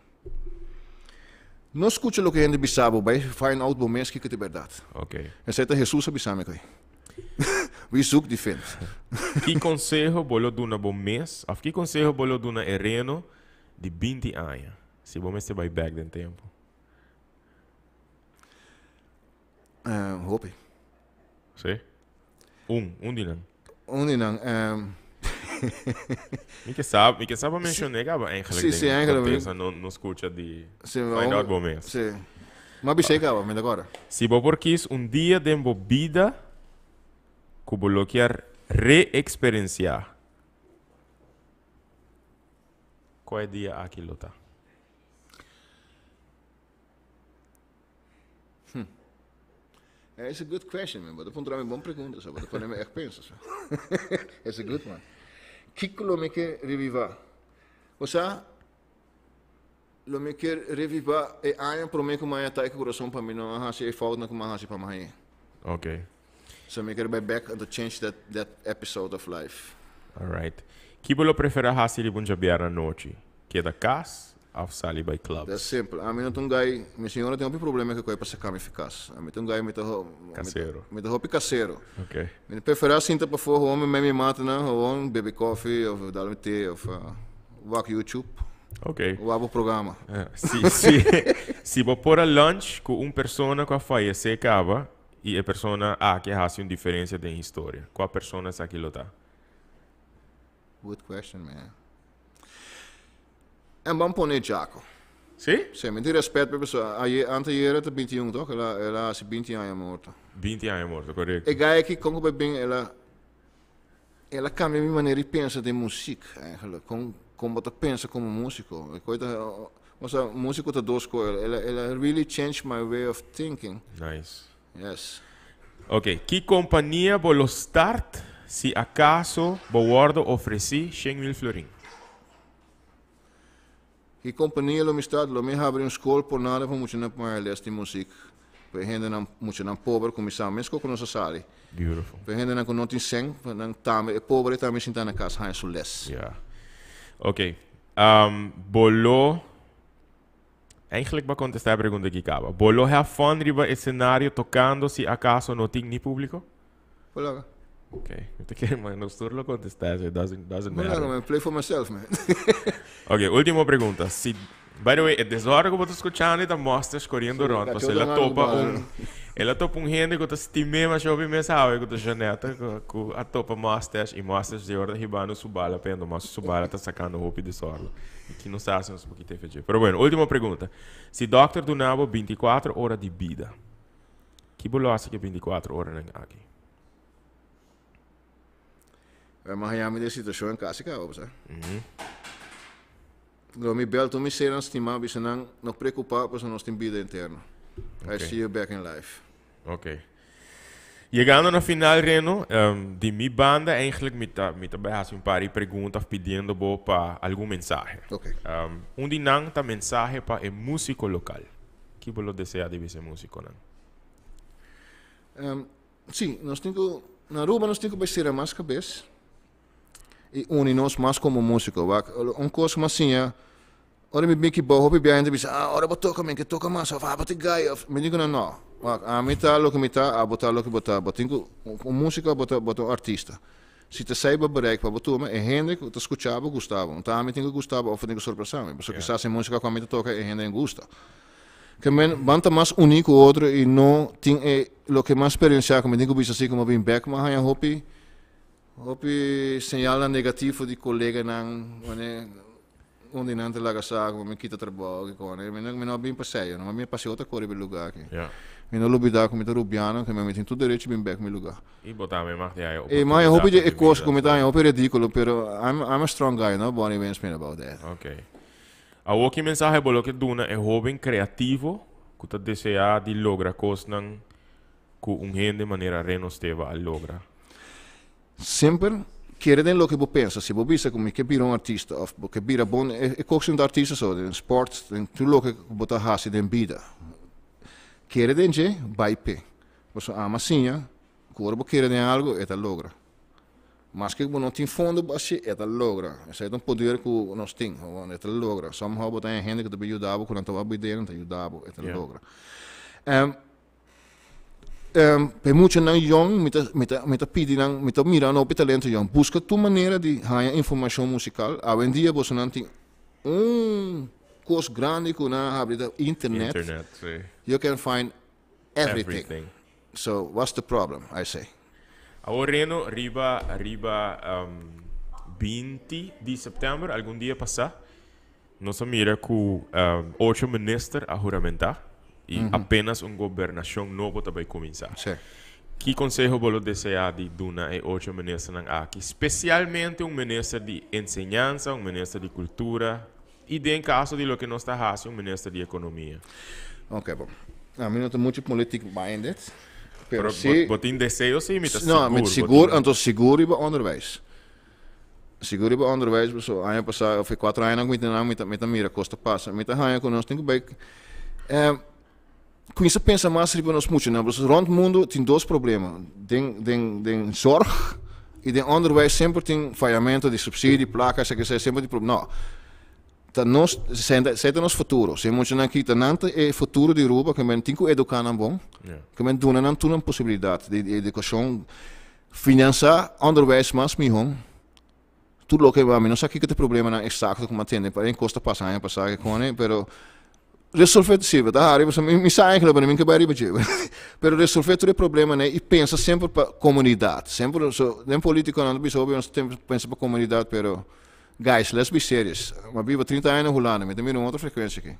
Não escute o que ele bisabo, vai find out momentos que é verdade. Ok. Exceto Jesus abisame aqui. Visuk diferente. Que conselho bolho duna bom mês? Af ah, que conselho bolho duna ereno de 20 anos? Se bom mês você vai back den tempo. Uh, hope. Sim. Um, um dinheiro. Ondinan. Um, Mikä saab, mikä saab on mention ega engelek. Si, si, Sí, Pensa no, no escucha de si, final Gomes. Si. Mas bicho ega, me agora. Se bo porquis um dia de embobida, cubo bloquear reexperienciar. Qual é dia aquilo tá? It's a good question, men både på en drøm og bompregunde, så både på dem jeg penser, så. It's a good one. Kikko lo meke reviva. Og så, lo me meke reviva e é aia pro meko maia tá o coração para mim não ahasi e é falta como ahasi para maia. Okay. So make it back and to change that that episode of life. All right. Chi lo prefere prefera hasi li bunja biara noci? da casa? of simples. by clubs. That's simple. Amin minha senhora tem um problema que kaya para sa kami fikas. A itong guy, mi toho... Casero. me toho pi casero. Okay. Mi prefera sinta para né? fo, homem, mi memi mata na, huwag baby coffee, ou dalam tea, ou uh, walk YouTube. Ok. Ou abo programa. Sim, sim. si, vou pôr a lunch com uma pessoa com a faia secava e a pessoa ah, que faz uma diferença de história. Qual pessoa aquilo tá? Good question, man. Een bam pon e Jaco. Sì? Sì, mi ti rispetto perché ante ieri ti binti un tocco e la anni morto. 20 anni morto, corretto. E gai che comunque ben e la... E la mia maniera di pensare di musica, eigenlijk. Eh, con, con wat ik come musico. E poi was oh, oh, a musico da due scuole. E la really changed my way of thinking. Nice. Yes. Ok, chi compagnia vuole start se a caso Bowardo offre sì 5.000 florin? Que companhia lo mi estado lo mi abre un school por nada para mucho na para este music. Pe hende na mucho na pobre como sa mesco con nossa sali. Beautiful. Pe hende na con notin sen, na tame e pobre tame sinta na casa han su les. Ja. Okay. Um bolo Eigenlijk ba contestar a pergunta que acaba. Bolo have fun riba escenario tocando si acaso não tem nem público? Polaga. Ok, Yo te quiero, man. Nosotros lo contestaste. It doesn't, doesn't matter. Bueno, man. Play for myself, man. ok, última pergunta. Si, by the way, é desordem que eu estou escutando e está mostra escolhendo o Ron. ela topa um... Ela topa um rende que eu se estimando, mas eu ouvi mensagem que eu janeta que a topa mostras e mostras de ordem ribando subala, pendo, mas subala está sacando roupa de desordem. Que não sabe se uns pouquinho tem feito. Pero bueno, última pergunta. Se Dr. Dunabo 24 horas de vida, que bolo que que 24 horas aqui? Mahajami de sitwasyon kasi kausap. Mm-hmm. Gromi bel to mi seran stima bisa nang nog preocupa pues nos tem vida interna. Okay. I see you back in life. Okay. Llegando na final, Reno, um, ähm, de mi banda, eigenlijk mita, mita behas un pari perguntas pedindo bo pa algum mensaje. Okay. Um, ähm, un dinan ta mensaje pa e músico local. Que vos lo desea de vice músico, nan? Um, ähm, sim, nós temos... Na Aruba nós temos que ser a mais cabeça une nos mais como músico. Va? Um coisa como assim, é. Ora mi biki bo hobby bia ende bisa, ah, ora boto kami que toca mas of abati gai of. Me digo não. Va, a mita lo que mita, a botar lo que botar, botingo um músico botar botar artista. Se te saiba bereik pa botu é gente que te escutava, gostava. Então a mim que gostava, ou tinha surpresa, mas só que yeah. essa música com a mim toca e Henrik gosta. Que men banta mais único outro e não tem é lo que mais experiencia, como digo bisa assim como bem back, mas hanya hobby. Opi segnala negativo di collega nan onde nan te laga sa come kita trabog con non meno meno bin passeio, non mi passeo ta cori bel lugar aqui. Yeah. Meno lo bida come rubiano che mi metti in tutto diritto bin back mi lugar. I botame ma ti hai. E ma hope je e cos come tai hope ridicolo però I'm I'm a strong guy, no Bonnie Vince me about that. Okay. A walking mensaje bolo che duna e joven creativo kuta desea di logra cosnan ku un hende maniera reno steva al logra. sempre quieren lo que vos pensa. Se vos visa como que vira um artista, ou que vira bom, é, é coisa de artista só, de esporte, de tudo o que vos está fazendo em vida. Quieren que vai pé. Você ama sim, o ah. corpo quieren algo, é logra. Mas que não tem fundo, é logra. Esse é um poder que nós temos, é logra. Somehow, tem gente que te ajudava, quando estava bebendo, te ajudava, é logra. Yeah. Um, um, ehm, pe mucho nang jong mita mita mita pidi nang mita mira no pita lento jong busca tu maneira de haya informação musical a hoje em dia você não tem um curso grande com na da internet internet sim. you can find everything. everything so what's the problem I say Aoreno riba riba um, ehm, 20 de setembro algum dia passar nossa mira com um, ehm, oito ministros a juramentar e uhum. apenas uma governação nova também começar. Sim. Que conselho vou desejar de Duna e outro ministro aqui? Especialmente um ministro de ensinança, um ministro de cultura e, de, em caso de lo que não está fazendo, um ministro de economia. Ok, bom. A mim não tem muito político minded. Pero, pero desejo botin deseo sí, mit seguro. No, mit seguro, botin... antos seguro über onderwijs. Seguro über onderwijs, so ano passado, eu fui quatro anos, aguentando, muita, muita mira, costa passa, muita ranha conosco, tem que bem. Um, eh, quinsa pensa mais sobre nós muito, né? Porque rond mundo tem dois problemas. Tem, tem, tem e tem onderwijs sempre tem falhamento de subsídio, placas, que seja, sempre tem problema. Não. Tá nós, senta, senta nos futuro. Se muito aqui, tá nanta é futuro de Europa, que men tem que educar não bom. Que men dona não tem possibilidade de, de educação financiar onderwijs mais melhor. Tudo o que vai, não sei aqui que tem problema na exacto como atende, para encosta passar passar com ele, mas resolver, tá? Ah, me sai que para mim que vai repetir. Pero resolver o problema, né? E pensa sempre para comunidade. Sempre, so, nem político não, mas óbvio, sempre pensa para comunidade, pero guys, let's be serious. Mas vivo 30 anos rolando, me tem uma outra frequência aqui.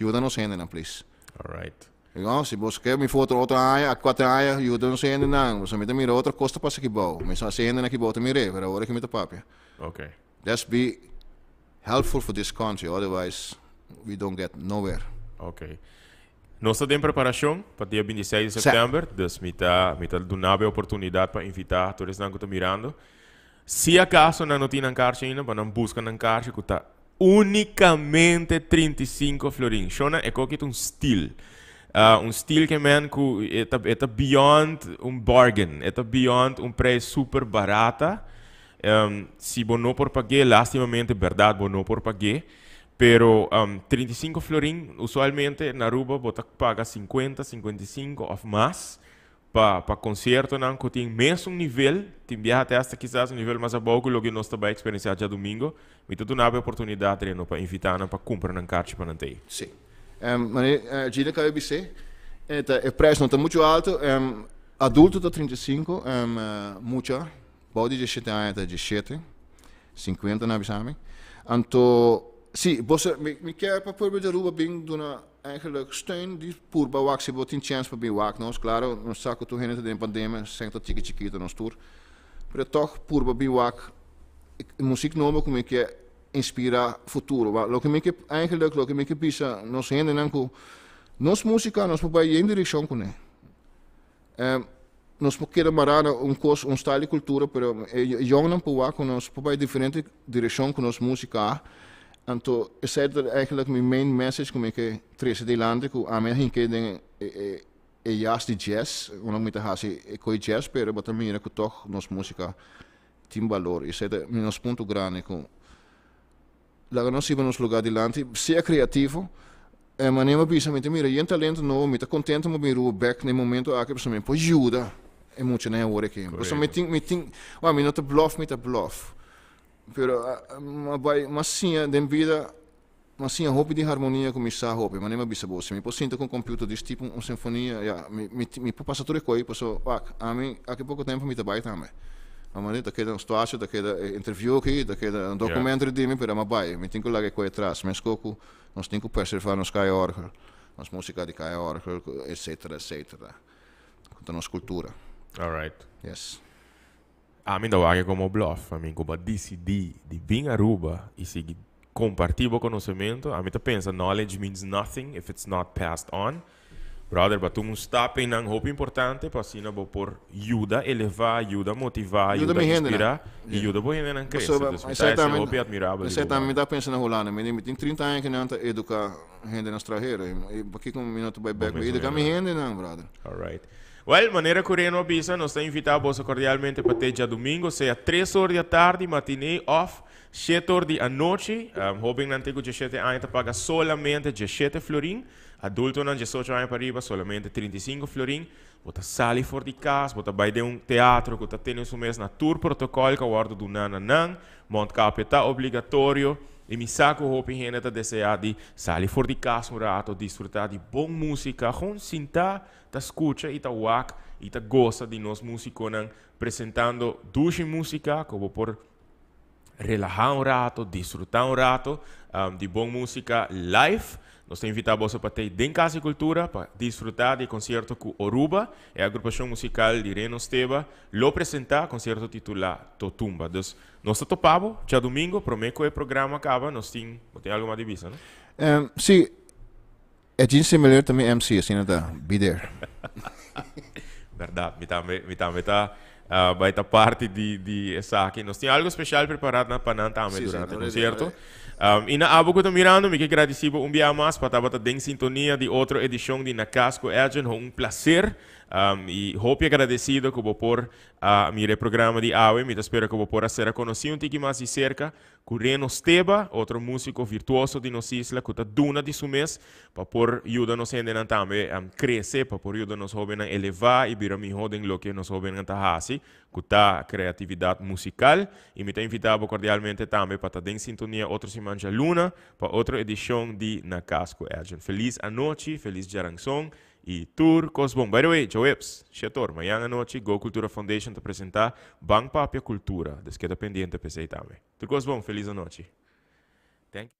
Ajuda nos ainda, please. All right. Então, se você quer me foto outra área, a quatro área, ajuda nos ainda não. Você me tem outra costa para aqui bom. me se ainda não que bom, te mirei, para agora hora que me tá papia. okay Let's be helpful for this country, otherwise we don't get nowhere. Ok. Nós temos preparação para dia 26 de setembro. Então, mitad, mitad do nave oportunidade para invitar todos que estão mirando. Se acaso não tem carta ainda, para não buscar na carta, que está unicamente 35 florins. Shona é qualquer um estilo. Uh, um estilo que man, que é, está beyond um bargain. está beyond um preço super barato. Um, se você não por pagar, lastimamente, verdade, você não por pagar. Pero um, 35 florín, usualmente en Aruba vota paga 50, 55 o más para pa concierto, não, que tem imenso nível, tem viaja até hasta quizás um nível mais abaixo do que nós também experienciando já domingo, e tudo na oportunidade treino para invitar para comprar na carte para não Sim. Sí. Um, mas a que eu o preço não está muito alto, um, adulto está 35, um, uh, muito, pode 17 anos está 17, 50 na avisame, então Sì, posso, mi, mi chiede proprio de ruba bing duna eh, eigenlijk steun die purba wax hebben wat in chance van bing wak nos claro nos sako to hinet den pandeme sent dat tiki tiki to nos tour per toch purba bing wak muziek nomen kom ik je inspira futuro wa lo que eigenlijk lo que me pisa nos hinden anko nos musica nos pa in direction kone ehm nós podemos marana um cos um style de cultura, mas jovem não pode com nós, pode diferente direção com nós música. En toen zei er eigenlijk mijn main message, kom ik Tracy Deland, ik aan mij ging kijken, e jas di jazz, uno mi ha si e coi jazz per ma mi ne kutok nos musica tim valor e sete mi nos punto grane con la che non si vanno slugare di lanti sia creativo e er ma ne ma pisa mi er mira ien talento no mi ta er contento mi ru back nel momento a che per me po aiuta e mucho ne ore che per me ting mi ting wa mi not bluff mi ta bluff För ah, man vai, man ser den vida, man ser hoppet i harmonia com missa hoppet, man nem med vissa bosse. Mi posso inte com computador desse tipo um sinfonia, ja, mi mi mi på passa tudo coi, posso, ak, ah, a mi, a que pouco tempo mi eh, trabalha também. A maneira daquela situação, daquela interview aqui, daquela documentário de mim, para uma bai, me tem que lá que coi atrás, mas coco, nós tem que preservar nos cai orgel, nas música de cai orgel, etc, etc. Conta nos cultura. All right. Yes da amindawagi como bluff. A mim, como decidir de vir a Aruba e seguir compartilhar o conhecimento, a mim tá pensa, knowledge means nothing if it's not passed on. Brother, batu um stop em um hope importante para assim vou por ajuda, elevar, ajuda, motivar, ajuda, inspira e ajuda vou ainda crescer. Isso é também hope admirável. Isso também dá pensa na Holanda, mas tem 30 anos que não tá educar gente na estrangeira. Eh, eh, e porque como minuto vai back, educar minha gente não, brother. All right. Well, Maneira Coreana avisa, nós está a invitar você cordialmente para ter dia domingo, seja 3 horas da tarde, matinê off, 7 horas da noite. Um, hoping não tem que 17 anos paga somente 17 florins. Adulto não 18 anos para riba, somente 35 florins. Você sali fora de casa, você vai de um teatro, que tem um mês na tour protocolo, que guarda do nananã. Monte capeta obrigatório. E mi sa ko hoop in dat desea di sali di kas murato disfruta di bom música, con sinta ta escucha e da wak e da gosta di nos musikonan presentando dushi música como por relajar um rato, desfrutar um rato um, de boa música live. Nós temos invitamos você para ter em Casa e Cultura para desfrutar de concerto com Oruba, é a agrupação musical de Reno Esteba, lo apresentar concerto titulado Totumba. Então, nós topamos, já domingo, prometo que o programa acaba, nós temos, tem alguma divisa, né? Um, sim, é de ser melhor também MC, assim, não Be there. Verdade, me também, me tá a baita parte de, de essa aqui. Nós temos algo especial preparado na a também durante o concerto. Um, e na Abuco estou mirando, me que agradecido um dia mais para estar em sintonia de outra edição de Nakasco, é Agent. Um prazer. Um, y hope agradecido que vos por uh, mi programa de AWE. Me espero que vos por hacer conocido un tiki de cerca. Curreno Steba, outro músico virtuoso de nossa isla, que está duna de su para por ayudarnos en também a um, para por nos jovens a elevar e vir a melhorar joven lo que nos jóvenes está haciendo, com a criatividade musical. e me te invitado cordialmente também para estar en outro otra semana luna, para outra edição de Nacasco Agent. Feliz anoche, feliz Jaranzón e Tour Cosbom. By the way, Epps, Chetor, amanhã à noite, Go Cultura Foundation te apresentar Bang Papia Cultura, da esquerda pendente, você também. Tour Cosbom, feliz a noite. Thank